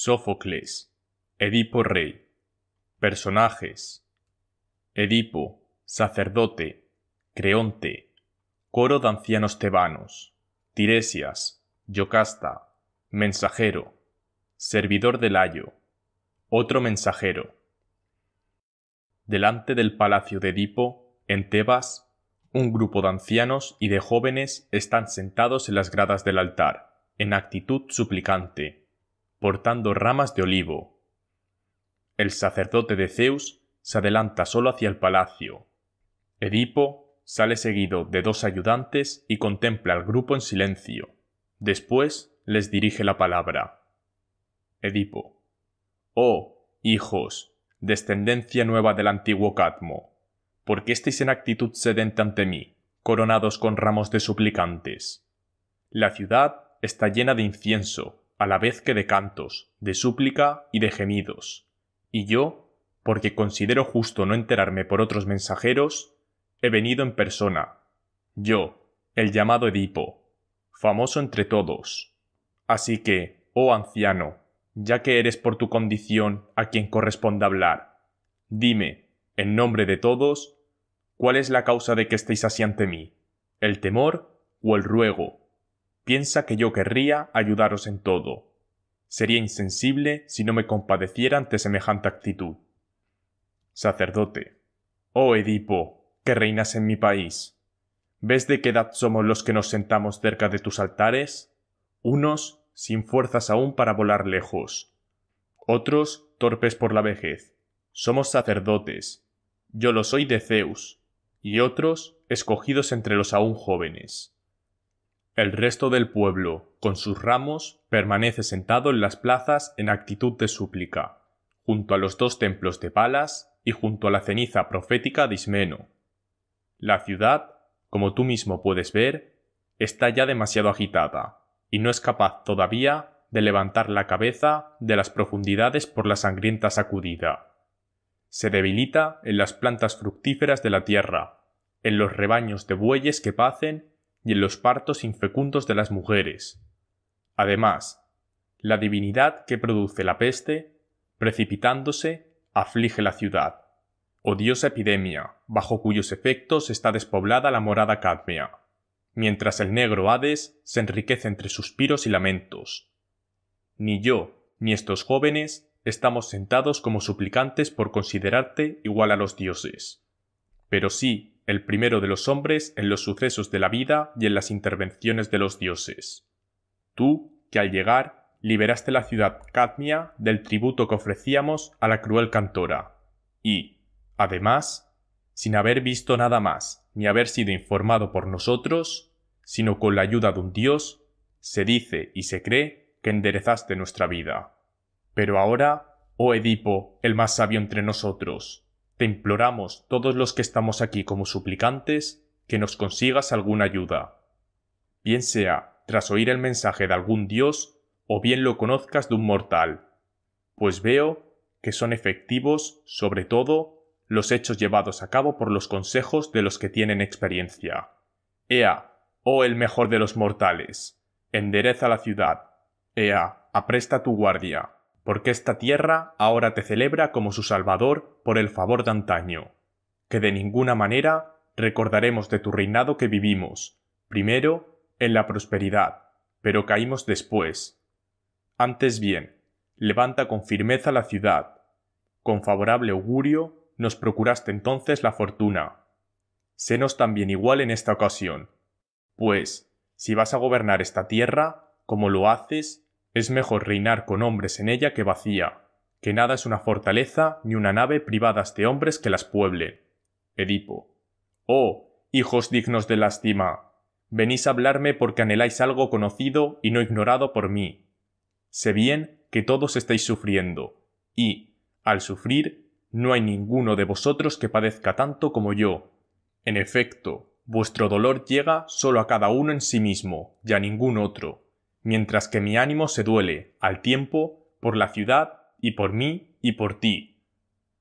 Sófocles, Edipo Rey. Personajes. Edipo, sacerdote, Creonte, coro de ancianos tebanos, Tiresias, Yocasta, mensajero, servidor de Layo, otro mensajero. Delante del palacio de Edipo, en Tebas, un grupo de ancianos y de jóvenes están sentados en las gradas del altar, en actitud suplicante portando ramas de olivo. El sacerdote de Zeus se adelanta solo hacia el palacio. Edipo sale seguido de dos ayudantes y contempla al grupo en silencio. Después les dirige la palabra. Edipo. Oh, hijos, descendencia nueva del antiguo Cadmo, ¿por qué estáis en actitud sedente ante mí, coronados con ramos de suplicantes? La ciudad está llena de incienso, a la vez que de cantos, de súplica y de gemidos. Y yo, porque considero justo no enterarme por otros mensajeros, he venido en persona. Yo, el llamado Edipo, famoso entre todos. Así que, oh anciano, ya que eres por tu condición a quien corresponde hablar, dime, en nombre de todos, cuál es la causa de que estéis así ante mí, el temor o el ruego, piensa que yo querría ayudaros en todo. Sería insensible si no me compadeciera ante semejante actitud. Sacerdote. Oh Edipo, que reinas en mi país. ¿Ves de qué edad somos los que nos sentamos cerca de tus altares? Unos sin fuerzas aún para volar lejos. Otros torpes por la vejez. Somos sacerdotes. Yo lo soy de Zeus. Y otros escogidos entre los aún jóvenes. El resto del pueblo, con sus ramos, permanece sentado en las plazas en actitud de súplica, junto a los dos templos de Palas y junto a la ceniza profética de Ismeno. La ciudad, como tú mismo puedes ver, está ya demasiado agitada, y no es capaz todavía de levantar la cabeza de las profundidades por la sangrienta sacudida. Se debilita en las plantas fructíferas de la tierra, en los rebaños de bueyes que pacen y en los partos infecundos de las mujeres. Además, la divinidad que produce la peste, precipitándose, aflige la ciudad. Odiosa epidemia, bajo cuyos efectos está despoblada la morada cadmea, mientras el negro Hades se enriquece entre suspiros y lamentos. Ni yo, ni estos jóvenes, estamos sentados como suplicantes por considerarte igual a los dioses. Pero sí, el primero de los hombres en los sucesos de la vida y en las intervenciones de los dioses. Tú, que al llegar, liberaste la ciudad Cadmia del tributo que ofrecíamos a la cruel cantora. Y, además, sin haber visto nada más, ni haber sido informado por nosotros, sino con la ayuda de un dios, se dice y se cree que enderezaste nuestra vida. Pero ahora, oh Edipo, el más sabio entre nosotros, te imploramos todos los que estamos aquí como suplicantes, que nos consigas alguna ayuda. Bien sea tras oír el mensaje de algún dios, o bien lo conozcas de un mortal, pues veo que son efectivos, sobre todo, los hechos llevados a cabo por los consejos de los que tienen experiencia. Ea, oh el mejor de los mortales, endereza la ciudad. Ea, apresta tu guardia porque esta tierra ahora te celebra como su Salvador por el favor de antaño, que de ninguna manera recordaremos de tu reinado que vivimos, primero en la prosperidad, pero caímos después. Antes bien, levanta con firmeza la ciudad. Con favorable augurio nos procuraste entonces la fortuna. Senos también igual en esta ocasión, pues, si vas a gobernar esta tierra, como lo haces, es mejor reinar con hombres en ella que vacía, que nada es una fortaleza ni una nave privadas de este hombres que las pueble. Edipo. Oh, hijos dignos de lástima. Venís a hablarme porque anheláis algo conocido y no ignorado por mí. Sé bien que todos estáis sufriendo, y, al sufrir, no hay ninguno de vosotros que padezca tanto como yo. En efecto, vuestro dolor llega solo a cada uno en sí mismo, y a ningún otro mientras que mi ánimo se duele, al tiempo, por la ciudad, y por mí, y por ti.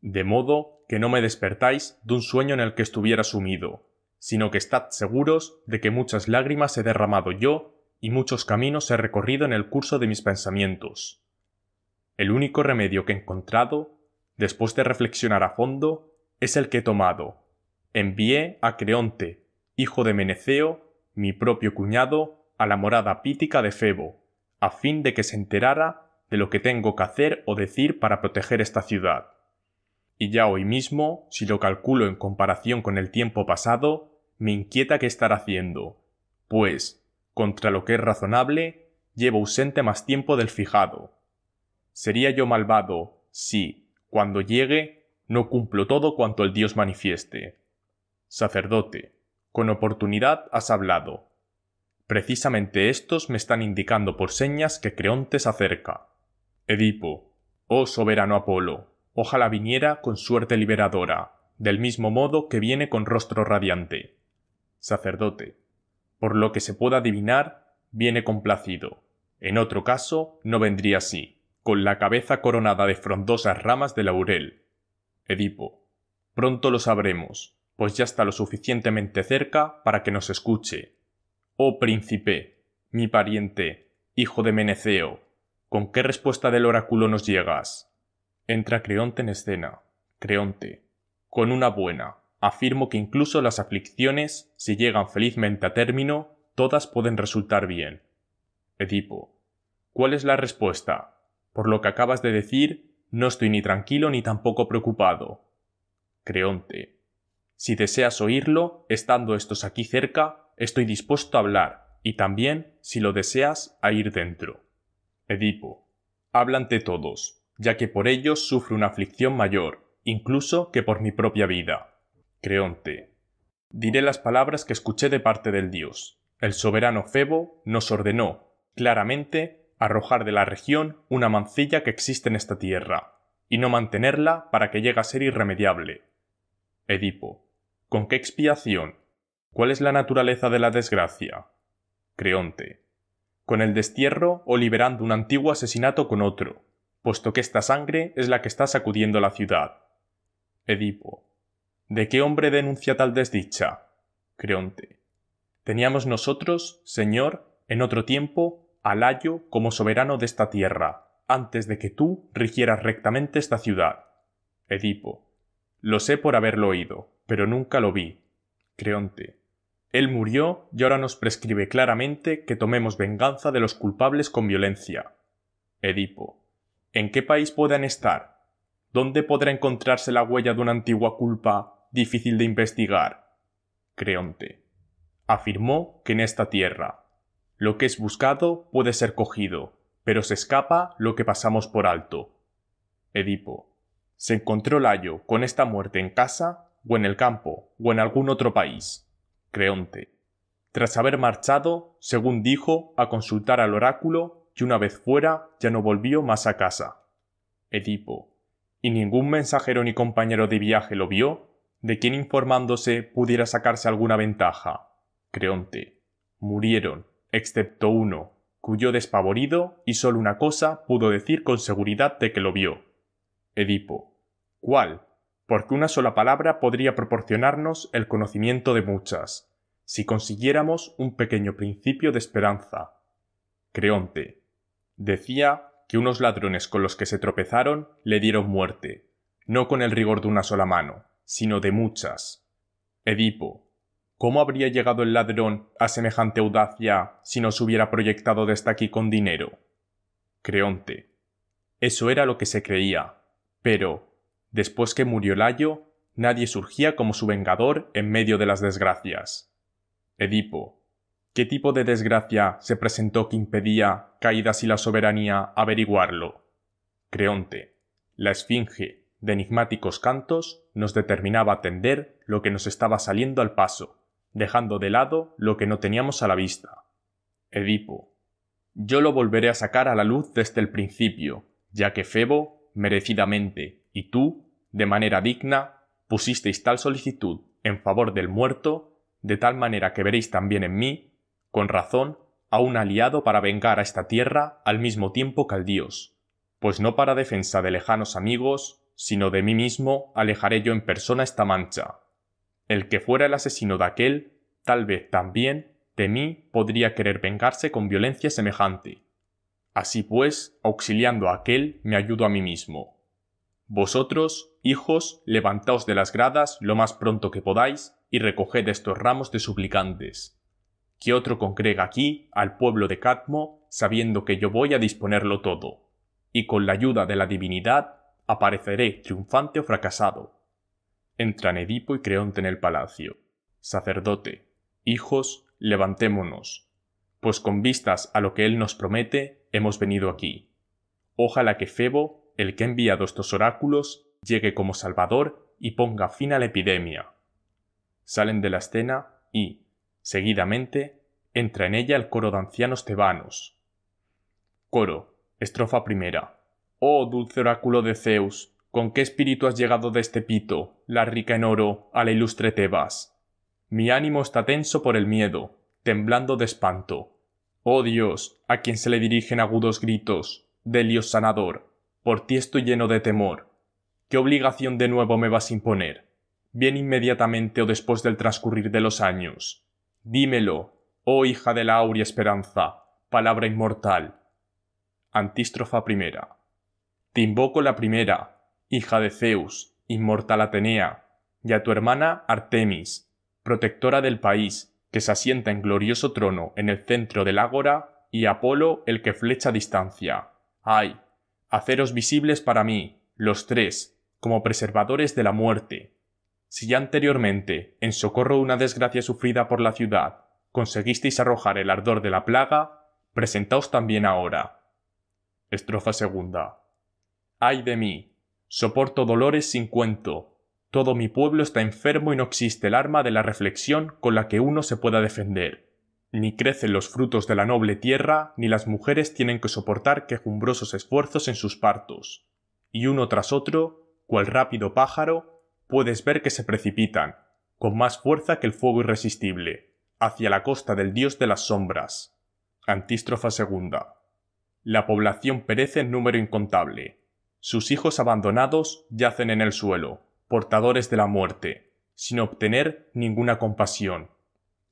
De modo que no me despertáis de un sueño en el que estuviera sumido, sino que estad seguros de que muchas lágrimas he derramado yo, y muchos caminos he recorrido en el curso de mis pensamientos. El único remedio que he encontrado, después de reflexionar a fondo, es el que he tomado. Envié a Creonte, hijo de Meneceo, mi propio cuñado, a la morada pítica de Febo, a fin de que se enterara de lo que tengo que hacer o decir para proteger esta ciudad. Y ya hoy mismo, si lo calculo en comparación con el tiempo pasado, me inquieta qué estar haciendo, pues, contra lo que es razonable, llevo ausente más tiempo del fijado. Sería yo malvado si, cuando llegue, no cumplo todo cuanto el Dios manifieste. Sacerdote, con oportunidad has hablado, Precisamente estos me están indicando por señas que Creonte se acerca. Edipo. Oh soberano Apolo, ojalá viniera con suerte liberadora, del mismo modo que viene con rostro radiante. Sacerdote. Por lo que se pueda adivinar, viene complacido. En otro caso, no vendría así, con la cabeza coronada de frondosas ramas de laurel. Edipo. Pronto lo sabremos, pues ya está lo suficientemente cerca para que nos escuche, Oh príncipe, mi pariente, hijo de Meneceo, ¿con qué respuesta del oráculo nos llegas? Entra Creonte en escena. Creonte. Con una buena. Afirmo que incluso las aflicciones, si llegan felizmente a término, todas pueden resultar bien. Edipo. ¿Cuál es la respuesta? Por lo que acabas de decir, no estoy ni tranquilo ni tampoco preocupado. Creonte. Si deseas oírlo, estando estos aquí cerca, estoy dispuesto a hablar, y también, si lo deseas, a ir dentro. Edipo. Habla ante todos, ya que por ellos sufro una aflicción mayor, incluso que por mi propia vida. Creonte. Diré las palabras que escuché de parte del dios. El soberano Febo nos ordenó, claramente, arrojar de la región una mancilla que existe en esta tierra, y no mantenerla para que llegue a ser irremediable. Edipo. ¿Con qué expiación? ¿Cuál es la naturaleza de la desgracia? Creonte. Con el destierro o liberando un antiguo asesinato con otro, puesto que esta sangre es la que está sacudiendo la ciudad. Edipo. ¿De qué hombre denuncia tal desdicha? Creonte. Teníamos nosotros, señor, en otro tiempo, a Layo como soberano de esta tierra, antes de que tú rigieras rectamente esta ciudad. Edipo. Lo sé por haberlo oído, pero nunca lo vi, Creonte. Él murió y ahora nos prescribe claramente que tomemos venganza de los culpables con violencia. Edipo. ¿En qué país puedan estar? ¿Dónde podrá encontrarse la huella de una antigua culpa difícil de investigar? Creonte. Afirmó que en esta tierra. Lo que es buscado puede ser cogido, pero se escapa lo que pasamos por alto. Edipo. ¿Se encontró Layo con esta muerte en casa? o en el campo, o en algún otro país. Creonte. Tras haber marchado, según dijo, a consultar al oráculo, y una vez fuera, ya no volvió más a casa. Edipo. ¿Y ningún mensajero ni compañero de viaje lo vio? ¿De quien informándose pudiera sacarse alguna ventaja? Creonte. Murieron, excepto uno, cuyo despavorido y solo una cosa pudo decir con seguridad de que lo vio. Edipo. ¿Cuál? porque una sola palabra podría proporcionarnos el conocimiento de muchas, si consiguiéramos un pequeño principio de esperanza. Creonte decía que unos ladrones con los que se tropezaron le dieron muerte, no con el rigor de una sola mano, sino de muchas. Edipo, ¿cómo habría llegado el ladrón a semejante audacia si no se hubiera proyectado desde aquí con dinero? Creonte, eso era lo que se creía, pero Después que murió Layo, nadie surgía como su vengador en medio de las desgracias. Edipo, ¿qué tipo de desgracia se presentó que impedía, caídas y la soberanía, averiguarlo? Creonte, la esfinge, de enigmáticos cantos, nos determinaba atender lo que nos estaba saliendo al paso, dejando de lado lo que no teníamos a la vista. Edipo, yo lo volveré a sacar a la luz desde el principio, ya que Febo, merecidamente, y tú, de manera digna, pusisteis tal solicitud en favor del muerto, de tal manera que veréis también en mí, con razón, a un aliado para vengar a esta tierra al mismo tiempo que al dios, pues no para defensa de lejanos amigos, sino de mí mismo alejaré yo en persona esta mancha. El que fuera el asesino de aquel, tal vez también, de mí podría querer vengarse con violencia semejante. Así pues, auxiliando a aquel, me ayudo a mí mismo. Vosotros, hijos, levantaos de las gradas lo más pronto que podáis y recoged estos ramos de suplicantes. Que otro congrega aquí al pueblo de Cadmo, sabiendo que yo voy a disponerlo todo, y con la ayuda de la divinidad apareceré triunfante o fracasado. Entran Edipo y Creonte en el palacio. Sacerdote, hijos, levantémonos, pues con vistas a lo que él nos promete, hemos venido aquí. Ojalá que Febo el que ha enviado estos oráculos llegue como Salvador y ponga fin a la epidemia. Salen de la escena y, seguidamente, entra en ella el coro de ancianos tebanos. Coro, estrofa primera. Oh dulce oráculo de Zeus, ¿con qué espíritu has llegado de este Pito, la rica en oro, a la ilustre Tebas? Mi ánimo está tenso por el miedo, temblando de espanto. Oh Dios, a quien se le dirigen agudos gritos, Delios sanador, por ti estoy lleno de temor. ¿Qué obligación de nuevo me vas a imponer? Bien inmediatamente o después del transcurrir de los años. Dímelo, oh hija de la aurea esperanza, palabra inmortal. Antístrofa primera. Te invoco la primera, hija de Zeus, inmortal Atenea, y a tu hermana Artemis, protectora del país, que se asienta en glorioso trono en el centro del ágora, y Apolo el que flecha distancia. ¡Ay! haceros visibles para mí, los tres, como preservadores de la muerte. Si ya anteriormente, en socorro de una desgracia sufrida por la ciudad, conseguisteis arrojar el ardor de la plaga, presentaos también ahora. Estrofa segunda. Ay de mí, soporto dolores sin cuento. Todo mi pueblo está enfermo y no existe el arma de la reflexión con la que uno se pueda defender. Ni crecen los frutos de la noble tierra, ni las mujeres tienen que soportar quejumbrosos esfuerzos en sus partos. Y uno tras otro, cual rápido pájaro, puedes ver que se precipitan, con más fuerza que el fuego irresistible, hacia la costa del dios de las sombras. Antístrofa segunda. La población perece en número incontable. Sus hijos abandonados yacen en el suelo, portadores de la muerte, sin obtener ninguna compasión.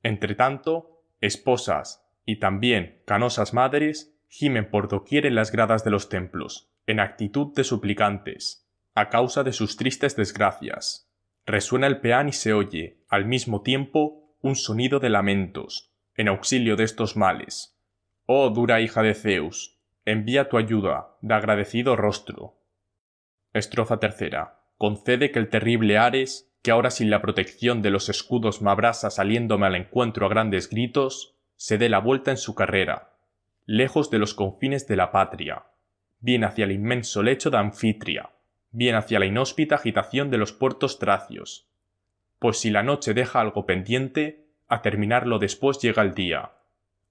Entretanto, esposas y también canosas madres gimen por doquier en las gradas de los templos, en actitud de suplicantes, a causa de sus tristes desgracias. Resuena el peán y se oye, al mismo tiempo, un sonido de lamentos, en auxilio de estos males. Oh dura hija de Zeus, envía tu ayuda, de agradecido rostro. Estrofa tercera. Concede que el terrible Ares que ahora sin la protección de los escudos Mabrasa saliéndome al encuentro a grandes gritos, se dé la vuelta en su carrera, lejos de los confines de la patria, bien hacia el inmenso lecho de Anfitria, bien hacia la inhóspita agitación de los puertos tracios. Pues si la noche deja algo pendiente, a terminarlo después llega el día.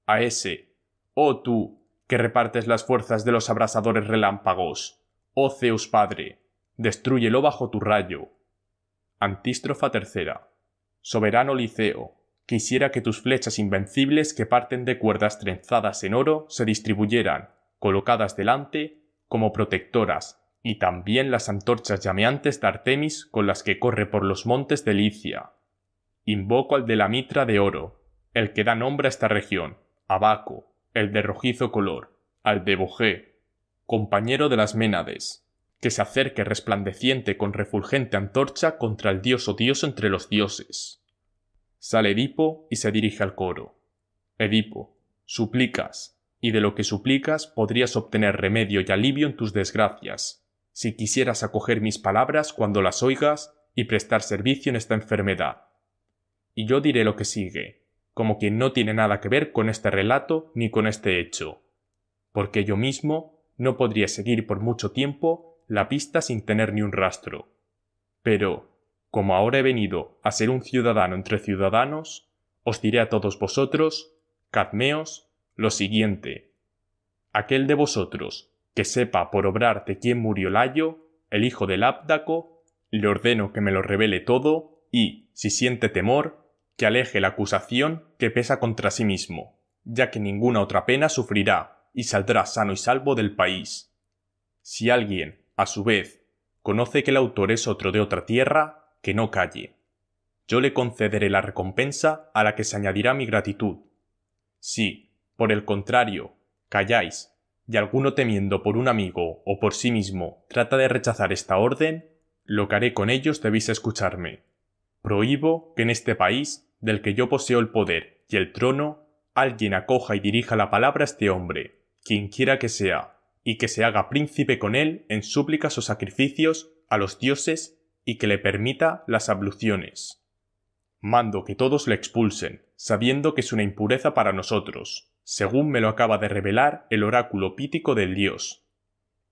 A ese, oh tú, que repartes las fuerzas de los abrasadores relámpagos, oh Zeus Padre, destruyelo bajo tu rayo, Antístrofa tercera. Soberano Liceo, quisiera que tus flechas invencibles que parten de cuerdas trenzadas en oro se distribuyeran, colocadas delante, como protectoras, y también las antorchas llameantes de Artemis con las que corre por los montes de Licia. Invoco al de la mitra de oro, el que da nombre a esta región, Baco, el de rojizo color, al de Bogé, compañero de las Ménades, que se acerque resplandeciente con refulgente antorcha contra el dios o dios entre los dioses. Sale Edipo y se dirige al coro. Edipo, suplicas, y de lo que suplicas podrías obtener remedio y alivio en tus desgracias, si quisieras acoger mis palabras cuando las oigas y prestar servicio en esta enfermedad. Y yo diré lo que sigue, como quien no tiene nada que ver con este relato ni con este hecho, porque yo mismo no podría seguir por mucho tiempo la pista sin tener ni un rastro. Pero, como ahora he venido a ser un ciudadano entre ciudadanos, os diré a todos vosotros, cadmeos, lo siguiente. Aquel de vosotros que sepa por obrar de quién murió Layo, el hijo del Abdaco, le ordeno que me lo revele todo y, si siente temor, que aleje la acusación que pesa contra sí mismo, ya que ninguna otra pena sufrirá y saldrá sano y salvo del país. Si alguien a su vez, conoce que el autor es otro de otra tierra, que no calle. Yo le concederé la recompensa a la que se añadirá mi gratitud. Si, por el contrario, calláis, y alguno temiendo por un amigo o por sí mismo trata de rechazar esta orden, lo que haré con ellos debéis escucharme. Prohíbo que en este país, del que yo poseo el poder y el trono, alguien acoja y dirija la palabra a este hombre, quien quiera que sea, y que se haga príncipe con él en súplicas o sacrificios a los dioses y que le permita las abluciones. Mando que todos le expulsen, sabiendo que es una impureza para nosotros, según me lo acaba de revelar el oráculo pítico del dios.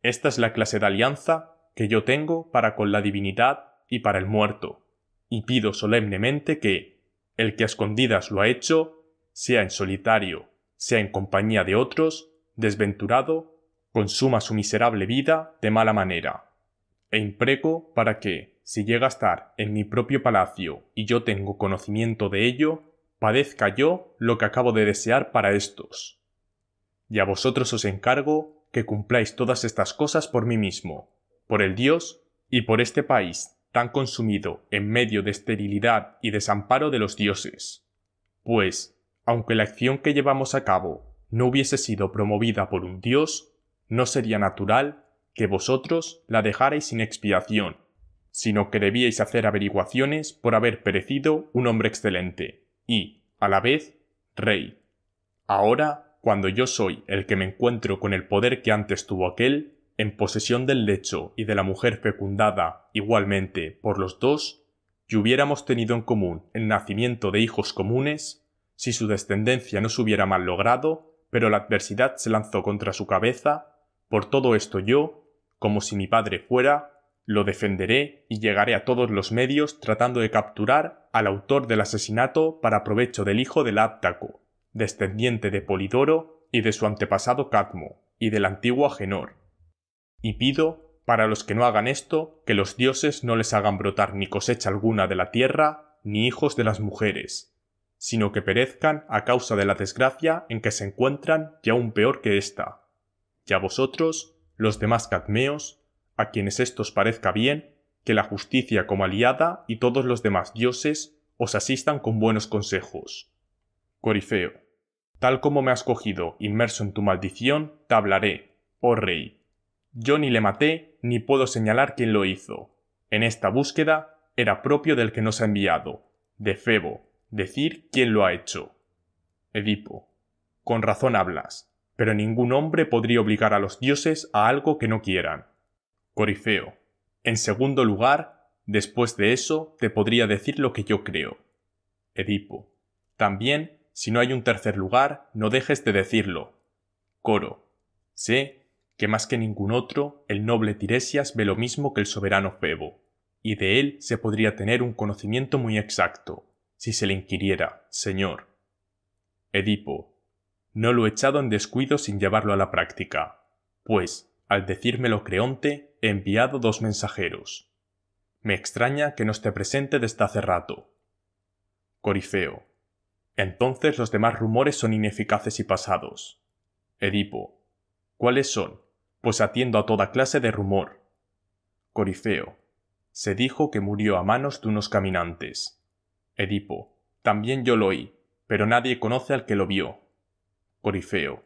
Esta es la clase de alianza que yo tengo para con la divinidad y para el muerto, y pido solemnemente que el que a escondidas lo ha hecho, sea en solitario, sea en compañía de otros, desventurado consuma su miserable vida de mala manera. E impreco para que, si llega a estar en mi propio palacio y yo tengo conocimiento de ello, padezca yo lo que acabo de desear para éstos. Y a vosotros os encargo que cumpláis todas estas cosas por mí mismo, por el Dios y por este país tan consumido en medio de esterilidad y desamparo de los dioses. Pues, aunque la acción que llevamos a cabo no hubiese sido promovida por un dios, no sería natural que vosotros la dejarais sin expiación, sino que debíais hacer averiguaciones por haber perecido un hombre excelente y, a la vez, rey. Ahora, cuando yo soy el que me encuentro con el poder que antes tuvo aquel, en posesión del lecho y de la mujer fecundada igualmente por los dos, y hubiéramos tenido en común el nacimiento de hijos comunes, si su descendencia no se hubiera mal logrado, pero la adversidad se lanzó contra su cabeza, por todo esto yo, como si mi padre fuera, lo defenderé y llegaré a todos los medios tratando de capturar al autor del asesinato para provecho del hijo del áptaco, descendiente de Polidoro y de su antepasado Cadmo, y del antiguo Agenor. Y pido, para los que no hagan esto, que los dioses no les hagan brotar ni cosecha alguna de la tierra, ni hijos de las mujeres, sino que perezcan a causa de la desgracia en que se encuentran y aún peor que ésta y a vosotros, los demás cadmeos, a quienes esto parezca bien, que la justicia como aliada y todos los demás dioses os asistan con buenos consejos. Corifeo. Tal como me has cogido, inmerso en tu maldición, te hablaré, oh rey. Yo ni le maté, ni puedo señalar quién lo hizo. En esta búsqueda era propio del que nos ha enviado, de Febo, decir quién lo ha hecho. Edipo. Con razón hablas, pero ningún hombre podría obligar a los dioses a algo que no quieran. Corifeo. En segundo lugar, después de eso, te podría decir lo que yo creo. Edipo. También, si no hay un tercer lugar, no dejes de decirlo. Coro. Sé que más que ningún otro, el noble Tiresias ve lo mismo que el soberano Febo, y de él se podría tener un conocimiento muy exacto, si se le inquiriera, señor. Edipo no lo he echado en descuido sin llevarlo a la práctica, pues, al decírmelo Creonte, he enviado dos mensajeros. Me extraña que no esté presente desde hace rato. Corifeo. Entonces los demás rumores son ineficaces y pasados. Edipo. ¿Cuáles son? Pues atiendo a toda clase de rumor. Corifeo. Se dijo que murió a manos de unos caminantes. Edipo. También yo lo oí, pero nadie conoce al que lo vio. Corifeo.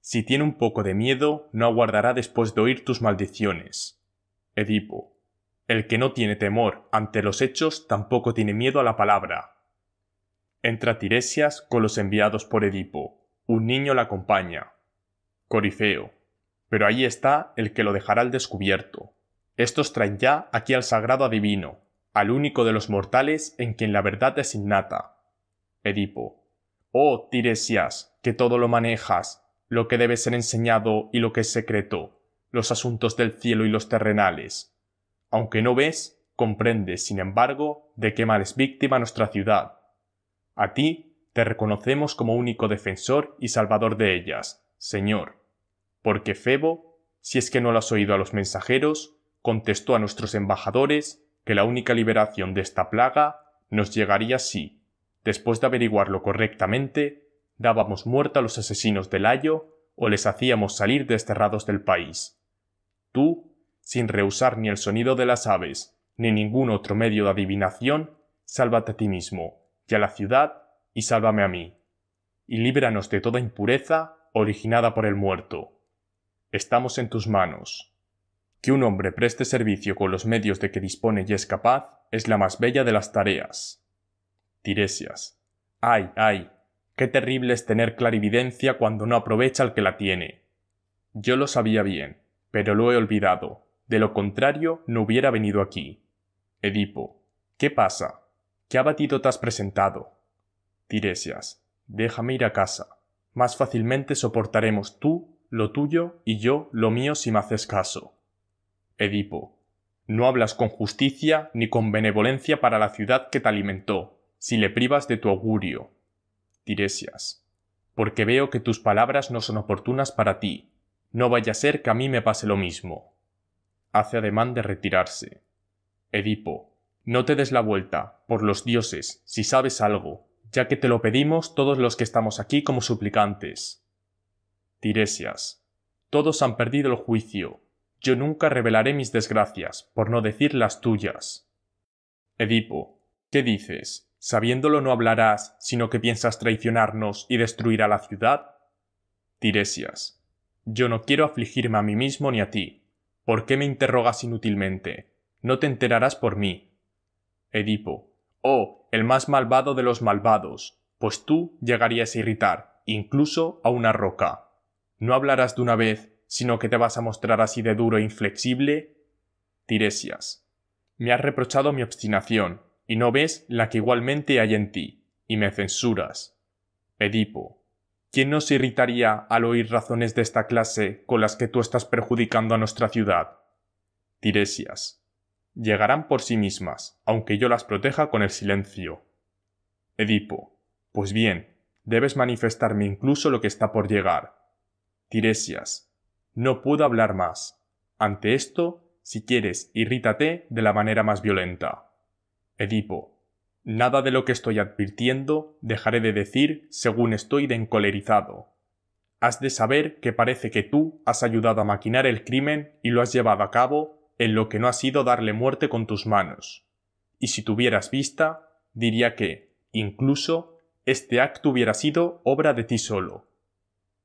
Si tiene un poco de miedo, no aguardará después de oír tus maldiciones. Edipo. El que no tiene temor ante los hechos tampoco tiene miedo a la palabra. Entra Tiresias con los enviados por Edipo. Un niño la acompaña. Corifeo. Pero ahí está el que lo dejará al descubierto. Estos traen ya aquí al sagrado adivino, al único de los mortales en quien la verdad es innata. Edipo. Oh Tiresias, que todo lo manejas, lo que debe ser enseñado y lo que es secreto, los asuntos del cielo y los terrenales. Aunque no ves, comprendes, sin embargo, de qué mal es víctima nuestra ciudad. A ti te reconocemos como único defensor y salvador de ellas, Señor. Porque Febo, si es que no lo has oído a los mensajeros, contestó a nuestros embajadores que la única liberación de esta plaga nos llegaría así. Después de averiguarlo correctamente, dábamos muerte a los asesinos del Ayo o les hacíamos salir desterrados del país. Tú, sin rehusar ni el sonido de las aves, ni ningún otro medio de adivinación, sálvate a ti mismo, y a la ciudad, y sálvame a mí. Y líbranos de toda impureza originada por el muerto. Estamos en tus manos. Que un hombre preste servicio con los medios de que dispone y es capaz es la más bella de las tareas. Tiresias. Ay, ay, qué terrible es tener clarividencia cuando no aprovecha el que la tiene. Yo lo sabía bien, pero lo he olvidado. De lo contrario, no hubiera venido aquí. Edipo. ¿Qué pasa? ¿Qué abatido te has presentado? Tiresias. Déjame ir a casa. Más fácilmente soportaremos tú lo tuyo y yo lo mío si me haces caso. Edipo. No hablas con justicia ni con benevolencia para la ciudad que te alimentó, si le privas de tu augurio. Tiresias, porque veo que tus palabras no son oportunas para ti, no vaya a ser que a mí me pase lo mismo. Hace ademán de retirarse. Edipo, no te des la vuelta, por los dioses, si sabes algo, ya que te lo pedimos todos los que estamos aquí como suplicantes. Tiresias, todos han perdido el juicio. Yo nunca revelaré mis desgracias, por no decir las tuyas. Edipo, ¿qué dices? sabiéndolo no hablarás, sino que piensas traicionarnos y destruir a la ciudad? Tiresias, yo no quiero afligirme a mí mismo ni a ti. ¿Por qué me interrogas inútilmente? No te enterarás por mí. Edipo, oh, el más malvado de los malvados, pues tú llegarías a irritar, incluso a una roca. ¿No hablarás de una vez, sino que te vas a mostrar así de duro e inflexible? Tiresias, me has reprochado mi obstinación, y no ves la que igualmente hay en ti, y me censuras. Edipo, ¿quién nos irritaría al oír razones de esta clase con las que tú estás perjudicando a nuestra ciudad? Tiresias, llegarán por sí mismas, aunque yo las proteja con el silencio. Edipo, pues bien, debes manifestarme incluso lo que está por llegar. Tiresias, no puedo hablar más. Ante esto, si quieres, irrítate de la manera más violenta. Edipo. Nada de lo que estoy advirtiendo dejaré de decir según estoy de encolerizado. Has de saber que parece que tú has ayudado a maquinar el crimen y lo has llevado a cabo en lo que no ha sido darle muerte con tus manos. Y si tuvieras vista, diría que, incluso, este acto hubiera sido obra de ti solo.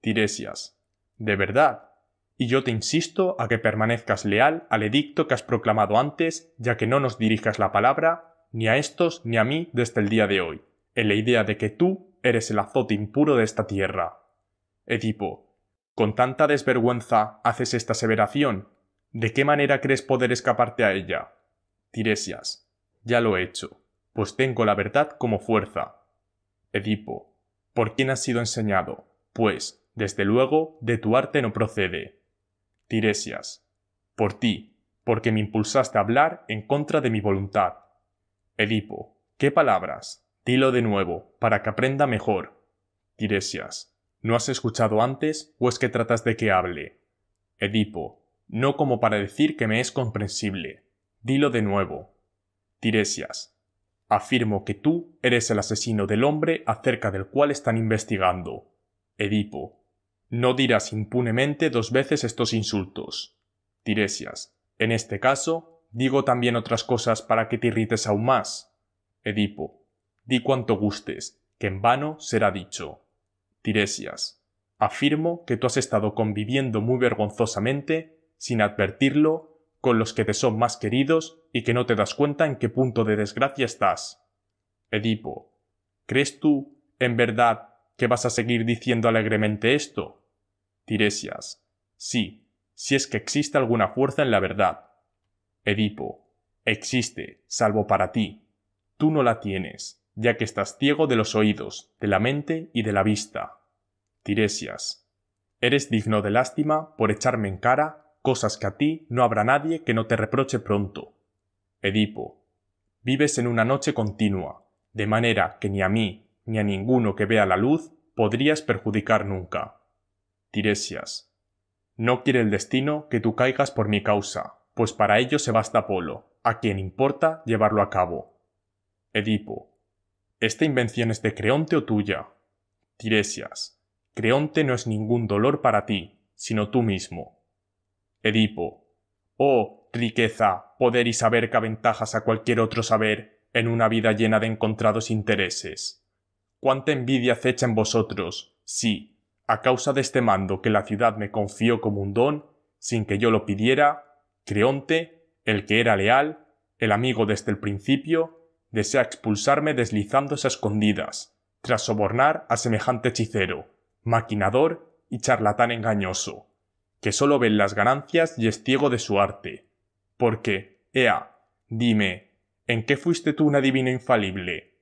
Tiresias. De verdad. Y yo te insisto a que permanezcas leal al edicto que has proclamado antes, ya que no nos dirijas la palabra, ni a estos ni a mí desde el día de hoy, en la idea de que tú eres el azote impuro de esta tierra. Edipo, ¿con tanta desvergüenza haces esta aseveración? ¿De qué manera crees poder escaparte a ella? Tiresias, ya lo he hecho, pues tengo la verdad como fuerza. Edipo, ¿por quién has sido enseñado? Pues, desde luego, de tu arte no procede. Tiresias, por ti, porque me impulsaste a hablar en contra de mi voluntad. Edipo, ¿qué palabras? Dilo de nuevo, para que aprenda mejor. Tiresias, ¿no has escuchado antes o es que tratas de que hable? Edipo, no como para decir que me es comprensible. Dilo de nuevo. Tiresias, afirmo que tú eres el asesino del hombre acerca del cual están investigando. Edipo, no dirás impunemente dos veces estos insultos. Tiresias, en este caso, Digo también otras cosas para que te irrites aún más. Edipo. Di cuanto gustes, que en vano será dicho. Tiresias. Afirmo que tú has estado conviviendo muy vergonzosamente, sin advertirlo, con los que te son más queridos y que no te das cuenta en qué punto de desgracia estás. Edipo. ¿Crees tú, en verdad, que vas a seguir diciendo alegremente esto? Tiresias. Sí, si es que existe alguna fuerza en la verdad. Edipo, existe, salvo para ti. Tú no la tienes, ya que estás ciego de los oídos, de la mente y de la vista. Tiresias, eres digno de lástima por echarme en cara cosas que a ti no habrá nadie que no te reproche pronto. Edipo, vives en una noche continua, de manera que ni a mí ni a ninguno que vea la luz podrías perjudicar nunca. Tiresias, no quiere el destino que tú caigas por mi causa, pues para ello se basta Apolo, a quien importa llevarlo a cabo. Edipo. Esta invención es de Creonte o tuya. Tiresias. Creonte no es ningún dolor para ti, sino tú mismo. Edipo. Oh, riqueza, poder y saber que aventajas a cualquier otro saber en una vida llena de encontrados intereses. Cuánta envidia acecha en vosotros, si, a causa de este mando que la ciudad me confió como un don, sin que yo lo pidiera, Creonte, el que era leal, el amigo desde el principio, desea expulsarme deslizándose a escondidas, tras sobornar a semejante hechicero, maquinador y charlatán engañoso, que solo ven las ganancias y es ciego de su arte. Porque, ea, dime, ¿en qué fuiste tú un adivino infalible?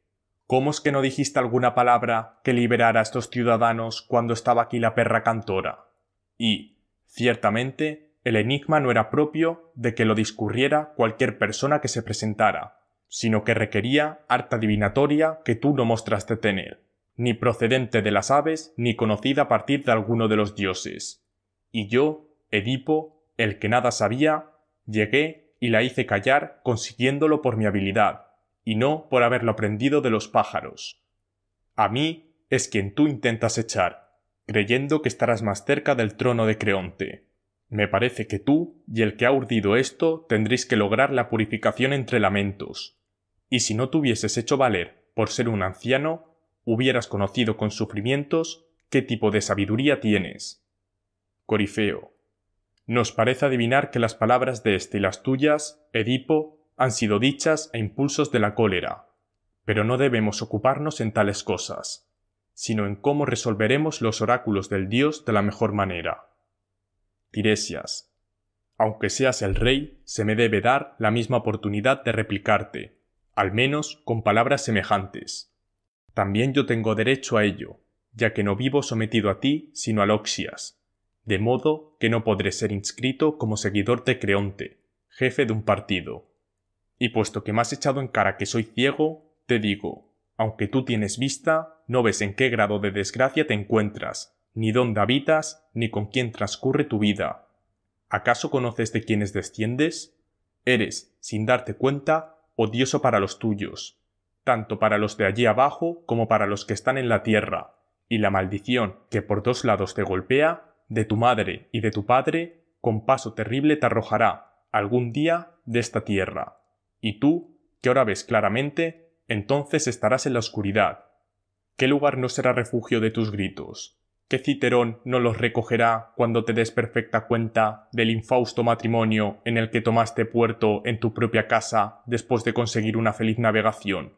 ¿Cómo es que no dijiste alguna palabra que liberara a estos ciudadanos cuando estaba aquí la perra cantora? Y, ciertamente, el enigma no era propio de que lo discurriera cualquier persona que se presentara, sino que requería harta divinatoria que tú no mostraste tener, ni procedente de las aves, ni conocida a partir de alguno de los dioses. Y yo, Edipo, el que nada sabía, llegué y la hice callar consiguiéndolo por mi habilidad, y no por haberlo aprendido de los pájaros. A mí es quien tú intentas echar, creyendo que estarás más cerca del trono de Creonte. Me parece que tú y el que ha urdido esto tendréis que lograr la purificación entre lamentos. Y si no hubieses hecho valer por ser un anciano, hubieras conocido con sufrimientos qué tipo de sabiduría tienes. Corifeo. Nos parece adivinar que las palabras de este y las tuyas, Edipo, han sido dichas a e impulsos de la cólera. Pero no debemos ocuparnos en tales cosas, sino en cómo resolveremos los oráculos del dios de la mejor manera. Tiresias. Aunque seas el rey, se me debe dar la misma oportunidad de replicarte, al menos con palabras semejantes. También yo tengo derecho a ello, ya que no vivo sometido a ti sino a Loxias, de modo que no podré ser inscrito como seguidor de Creonte, jefe de un partido. Y puesto que me has echado en cara que soy ciego, te digo, aunque tú tienes vista, no ves en qué grado de desgracia te encuentras, ni dónde habitas, ni con quién transcurre tu vida. ¿Acaso conoces de quiénes desciendes? Eres, sin darte cuenta, odioso para los tuyos, tanto para los de allí abajo como para los que están en la tierra, y la maldición que por dos lados te golpea, de tu madre y de tu padre, con paso terrible te arrojará, algún día, de esta tierra. Y tú, que ahora ves claramente, entonces estarás en la oscuridad. ¿Qué lugar no será refugio de tus gritos? que Citerón no los recogerá cuando te des perfecta cuenta del infausto matrimonio en el que tomaste puerto en tu propia casa después de conseguir una feliz navegación,